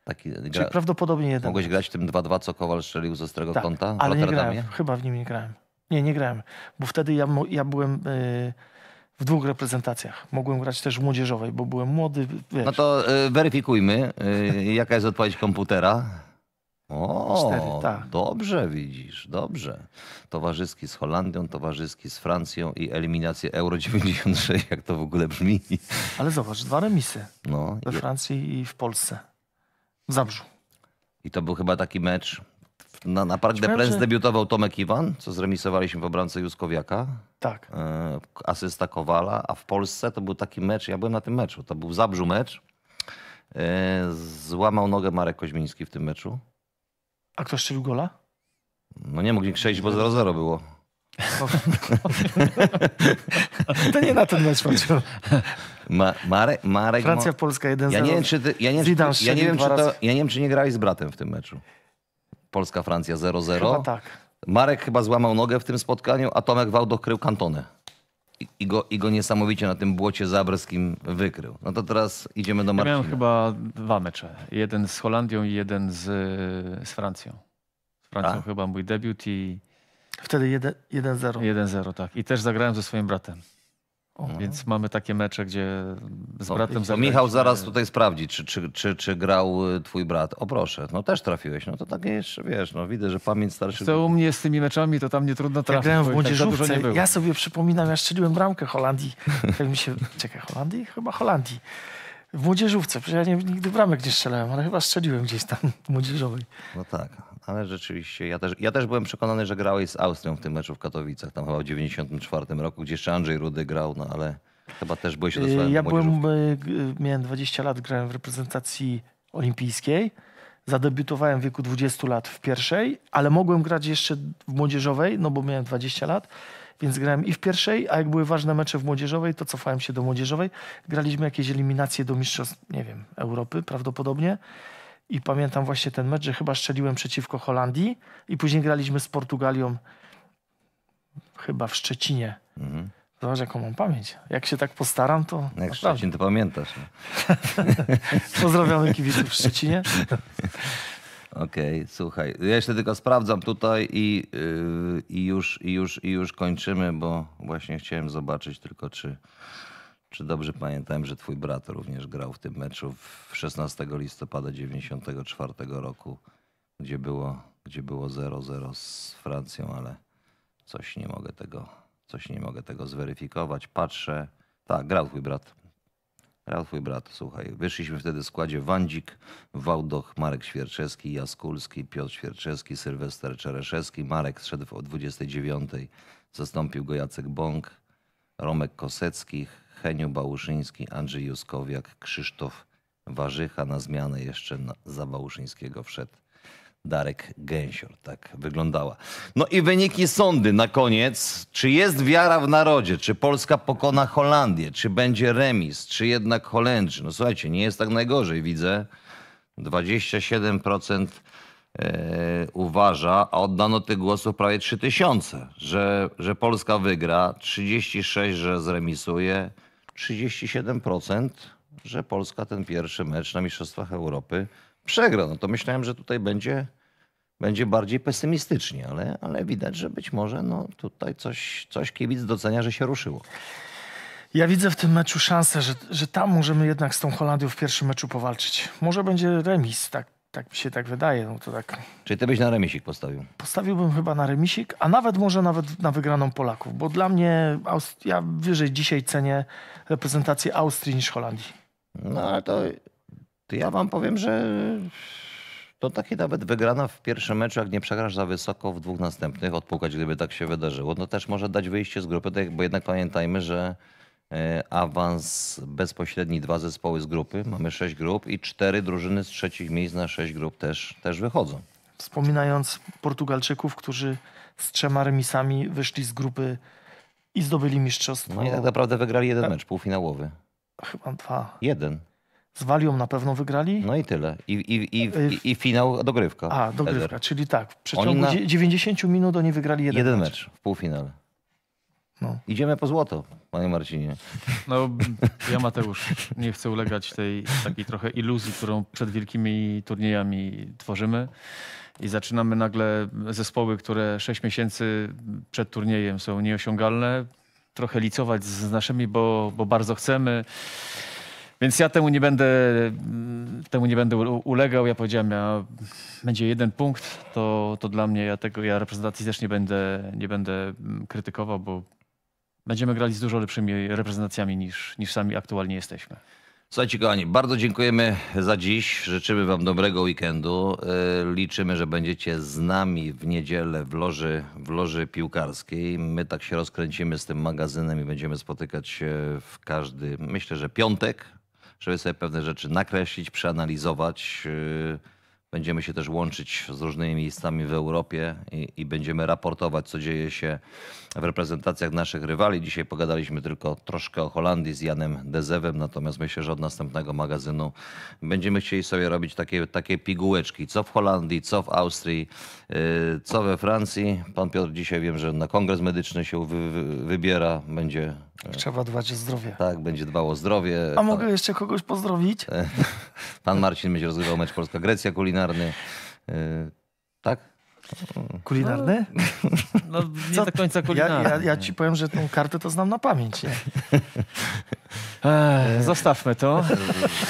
Taki gra... Czyli prawdopodobnie jeden. Mogłeś grać w tym 2-2, co Kowal strzelił ze ostrego tak, kąta w ale Nie grałem, chyba w nim nie grałem. Nie, nie grałem, bo wtedy ja, ja byłem... Yy, w dwóch reprezentacjach. Mogłem grać też w młodzieżowej, bo byłem młody. Wiesz. No to y, weryfikujmy, y, jaka jest odpowiedź komputera. O, Cztery, tak. dobrze widzisz, dobrze. Towarzyski z Holandią, towarzyski z Francją i eliminację Euro 96, jak to w ogóle brzmi. Ale zobacz, dwa remisy no, we Francji i w Polsce. W Zabrzu. I to był chyba taki mecz, na, na Park de Prens że... debiutował Tomek Iwan, co zremisowaliśmy w obramce Juskowiaka. Tak. E, asysta Kowala, a w Polsce to był taki mecz, ja byłem na tym meczu, to był Zabrzu mecz. E, złamał nogę Marek Koźmiński w tym meczu. A kto strzelił gola? No nie mógł nikt przejść, bo 0-0 było. to nie na ten mecz chodziło. Ma, Marek, Marek, Francja, Polska 1-0. Ja nie wiem, czy ty, ja nie, ja nie wiem, czy to, ja nie wiem, czy nie grałeś z bratem w tym meczu. Polska-Francja 0-0. Chyba tak. Marek chyba złamał nogę w tym spotkaniu, a Tomek Wałdo krył kantonę. I, i, go, I go niesamowicie na tym błocie zabrskim wykrył. No to teraz idziemy do Marcina. Ja miałem chyba dwa mecze. Jeden z Holandią i jeden z, z Francją. Z Francją a? Tak? chyba mój debiut i... Wtedy 1-0. 1-0, tak. I też zagrałem ze swoim bratem. No. Więc mamy takie mecze, gdzie z bratem no, Michał zaraz tutaj sprawdzi, czy, czy, czy, czy grał y, twój brat. O proszę, no też trafiłeś. No to takie jeszcze, wiesz, no widzę, że pamięć starszych... Co u mnie z tymi meczami, to tam nie trudno trafić. Ja grałem w młodzieżówce, tak ja sobie przypominam, ja strzeliłem bramkę Holandii. Jak mi się... Czekaj, Holandii? Chyba Holandii. W młodzieżówce, przecież ja nie, nigdy bramek nie strzelałem, ale chyba strzeliłem gdzieś tam młodzieżowej. No tak, ale rzeczywiście, ja też, ja też byłem przekonany, że grałeś z Austrią w tym meczu w Katowicach, tam chyba w 94 roku, gdzie jeszcze Andrzej Rudy grał, no ale chyba też byłeś y, odesłany Ja byłem, y, miałem 20 lat, grałem w reprezentacji olimpijskiej. Zadebiutowałem w wieku 20 lat w pierwszej, ale mogłem grać jeszcze w młodzieżowej, no bo miałem 20 lat, więc grałem i w pierwszej, a jak były ważne mecze w młodzieżowej, to cofałem się do młodzieżowej. Graliśmy jakieś eliminacje do mistrzostw, nie wiem, Europy prawdopodobnie. I pamiętam właśnie ten mecz, że chyba szczeliłem przeciwko Holandii i później graliśmy z Portugalią chyba w Szczecinie. Mhm. Zobacz, jaką mam pamięć. Jak się tak postaram, to. No jak Szczecin, to pamiętasz. No. Pozdrawiamy kibiców w Szczecinie. Okej, okay, słuchaj. Ja jeszcze tylko sprawdzam tutaj i, yy, i, już, i, już, i już kończymy, bo właśnie chciałem zobaczyć tylko, czy, czy dobrze pamiętam, że twój brat również grał w tym meczu w 16 listopada 1994 roku, gdzie było, gdzie było 0-0 z Francją, ale coś nie mogę tego, coś nie mogę tego zweryfikować. Patrzę. Tak, grał twój brat. Grał twój brat, słuchaj. Wyszliśmy wtedy w składzie Wandzik, Wałdoch, Marek Świerczewski, Jaskulski, Piotr Świerczewski, Sylwester Czereszewski. Marek szedł o 29. Zastąpił go Jacek Bąk, Romek Koseckich, Henio Bałuszyński, Andrzej Juskowiak, Krzysztof Warzycha. Na zmianę jeszcze za Bałuszyńskiego wszedł Darek Gęsior. Tak wyglądała. No i wyniki sądy na koniec. Czy jest wiara w narodzie? Czy Polska pokona Holandię? Czy będzie remis? Czy jednak Holendrzy? No słuchajcie, nie jest tak najgorzej, widzę. 27% e, uważa, a oddano tych głosów prawie 3000, że, że Polska wygra, 36, że zremisuje, 37%, że Polska ten pierwszy mecz na Mistrzostwach Europy przegra. No to myślałem, że tutaj będzie, będzie bardziej pesymistycznie, ale, ale widać, że być może no, tutaj coś, coś kibic docenia, że się ruszyło. Ja widzę w tym meczu szansę, że, że tam możemy jednak z tą Holandią w pierwszym meczu powalczyć. Może będzie remis, tak tak mi się tak wydaje. No to tak. Czyli ty byś na remisik postawił? Postawiłbym chyba na remisik, a nawet może nawet na wygraną Polaków, bo dla mnie Aust ja wyżej dzisiaj cenię reprezentację Austrii niż Holandii. No ale to, to ja wam powiem, że to takie nawet wygrana w pierwszym meczu, jak nie przegrasz za wysoko w dwóch następnych, odpukać gdyby tak się wydarzyło, no też może dać wyjście z grupy, tak bo jednak pamiętajmy, że E, awans bezpośredni dwa zespoły z grupy. Mamy sześć grup i cztery drużyny z trzecich miejsc na sześć grup też, też wychodzą. Wspominając Portugalczyków, którzy z trzema remisami wyszli z grupy i zdobyli mistrzostwo. No i tak naprawdę wygrali jeden tak. mecz półfinałowy. Chyba dwa. Jeden. Z Walią na pewno wygrali. No i tyle. I, i, i, i, e, i finał dogrywka. A, dogrywka, czyli tak. W przeciągu na... 90 minut oni wygrali jeden, jeden mecz. mecz w półfinale. No. Idziemy po złoto, panie Marcinie. No, ja Mateusz nie chcę ulegać tej takiej trochę iluzji, którą przed wielkimi turniejami tworzymy. I zaczynamy nagle zespoły, które 6 miesięcy przed turniejem są nieosiągalne, trochę licować z naszymi, bo, bo bardzo chcemy. Więc ja temu nie będę, temu nie będę ulegał. Ja powiedziałem, ja, będzie jeden punkt, to, to dla mnie, ja, tego, ja reprezentacji też nie będę, nie będę krytykował, bo będziemy grali z dużo lepszymi reprezentacjami niż, niż sami aktualnie jesteśmy. Słuchajcie, kochani, bardzo dziękujemy za dziś. Życzymy Wam dobrego weekendu. E, liczymy, że będziecie z nami w niedzielę w loży, w loży piłkarskiej. My tak się rozkręcimy z tym magazynem i będziemy spotykać się w każdy, myślę, że piątek, żeby sobie pewne rzeczy nakreślić, przeanalizować. E, Będziemy się też łączyć z różnymi miejscami w Europie i, i, będziemy raportować, co dzieje się w reprezentacjach naszych rywali. Dzisiaj pogadaliśmy tylko troszkę o Holandii z Janem Dezewem, natomiast myślę, że od następnego magazynu będziemy chcieli sobie robić takie, takie pigułeczki. Co w Holandii, co w Austrii, yy, co we Francji. Pan Piotr dzisiaj wiem, że na kongres medyczny się wy, wy, wybiera, będzie Trzeba dbać o zdrowie. Tak, będzie dbało o zdrowie. A mogę jeszcze kogoś pozdrowić? Pan Marcin będzie rozgrywał mecz Polska-Grecja kulinarny. Y, tak? Kulinarny? No, no nie Co? do końca kulinarny. Ja, ja, ja, ci powiem, że tą kartę to znam na pamięć. Nie? zostawmy to.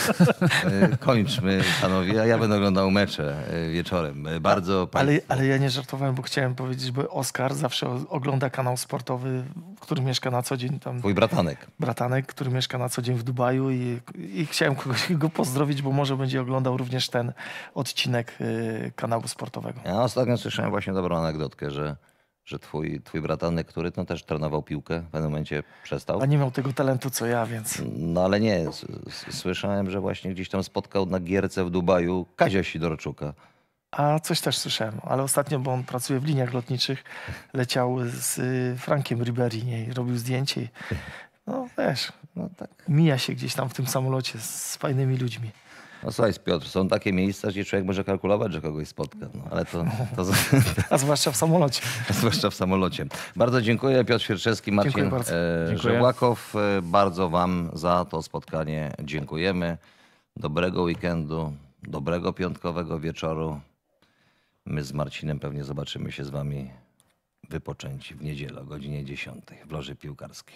Kończmy, panowie. A ja będę oglądał mecze e, wieczorem. E, bardzo ale, ale, ale ja nie żartowałem, bo chciałem powiedzieć, bo Oskar zawsze ogląda kanał sportowy, który mieszka na co dzień tam. Twój bratanek. Bratanek, który mieszka na co dzień w Dubaju i, i chciałem kogoś go pozdrowić, bo może będzie oglądał również ten odcinek e, kanału sportowego. Ja ostatnio słyszałem właśnie dobrą anegdotkę, że że twój, twój bratanek, który no, też trenował piłkę, w pewnym momencie przestał. A nie miał tego talentu co ja, więc. No ale nie, słyszałem, że właśnie gdzieś tam spotkał na gierce w Dubaju Kazia Sidorczuka. A coś też słyszałem, ale ostatnio, bo on pracuje w liniach lotniczych, leciał z y, Frankiem Ribery i robił zdjęcie. No wiesz, no, tak. mija się gdzieś tam w tym samolocie z fajnymi ludźmi. No słuchaj, Piotr, są takie miejsca, gdzie człowiek może kalkulować, że kogoś spotka, no, ale to, to... A zwłaszcza w samolocie. A zwłaszcza w samolocie. Bardzo dziękuję, Piotr Świerczewski, Marcin e, Żebłakow. E, bardzo wam za to spotkanie dziękujemy. Dobrego weekendu, dobrego piątkowego wieczoru. My z Marcinem pewnie zobaczymy się z wami wypoczęci w niedzielę o godzinie 10 w Loży Piłkarskiej.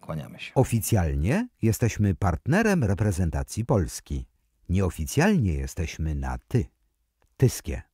Kłaniamy się. Oficjalnie jesteśmy partnerem reprezentacji Polski. Nieoficjalnie jesteśmy na ty. Tyskie.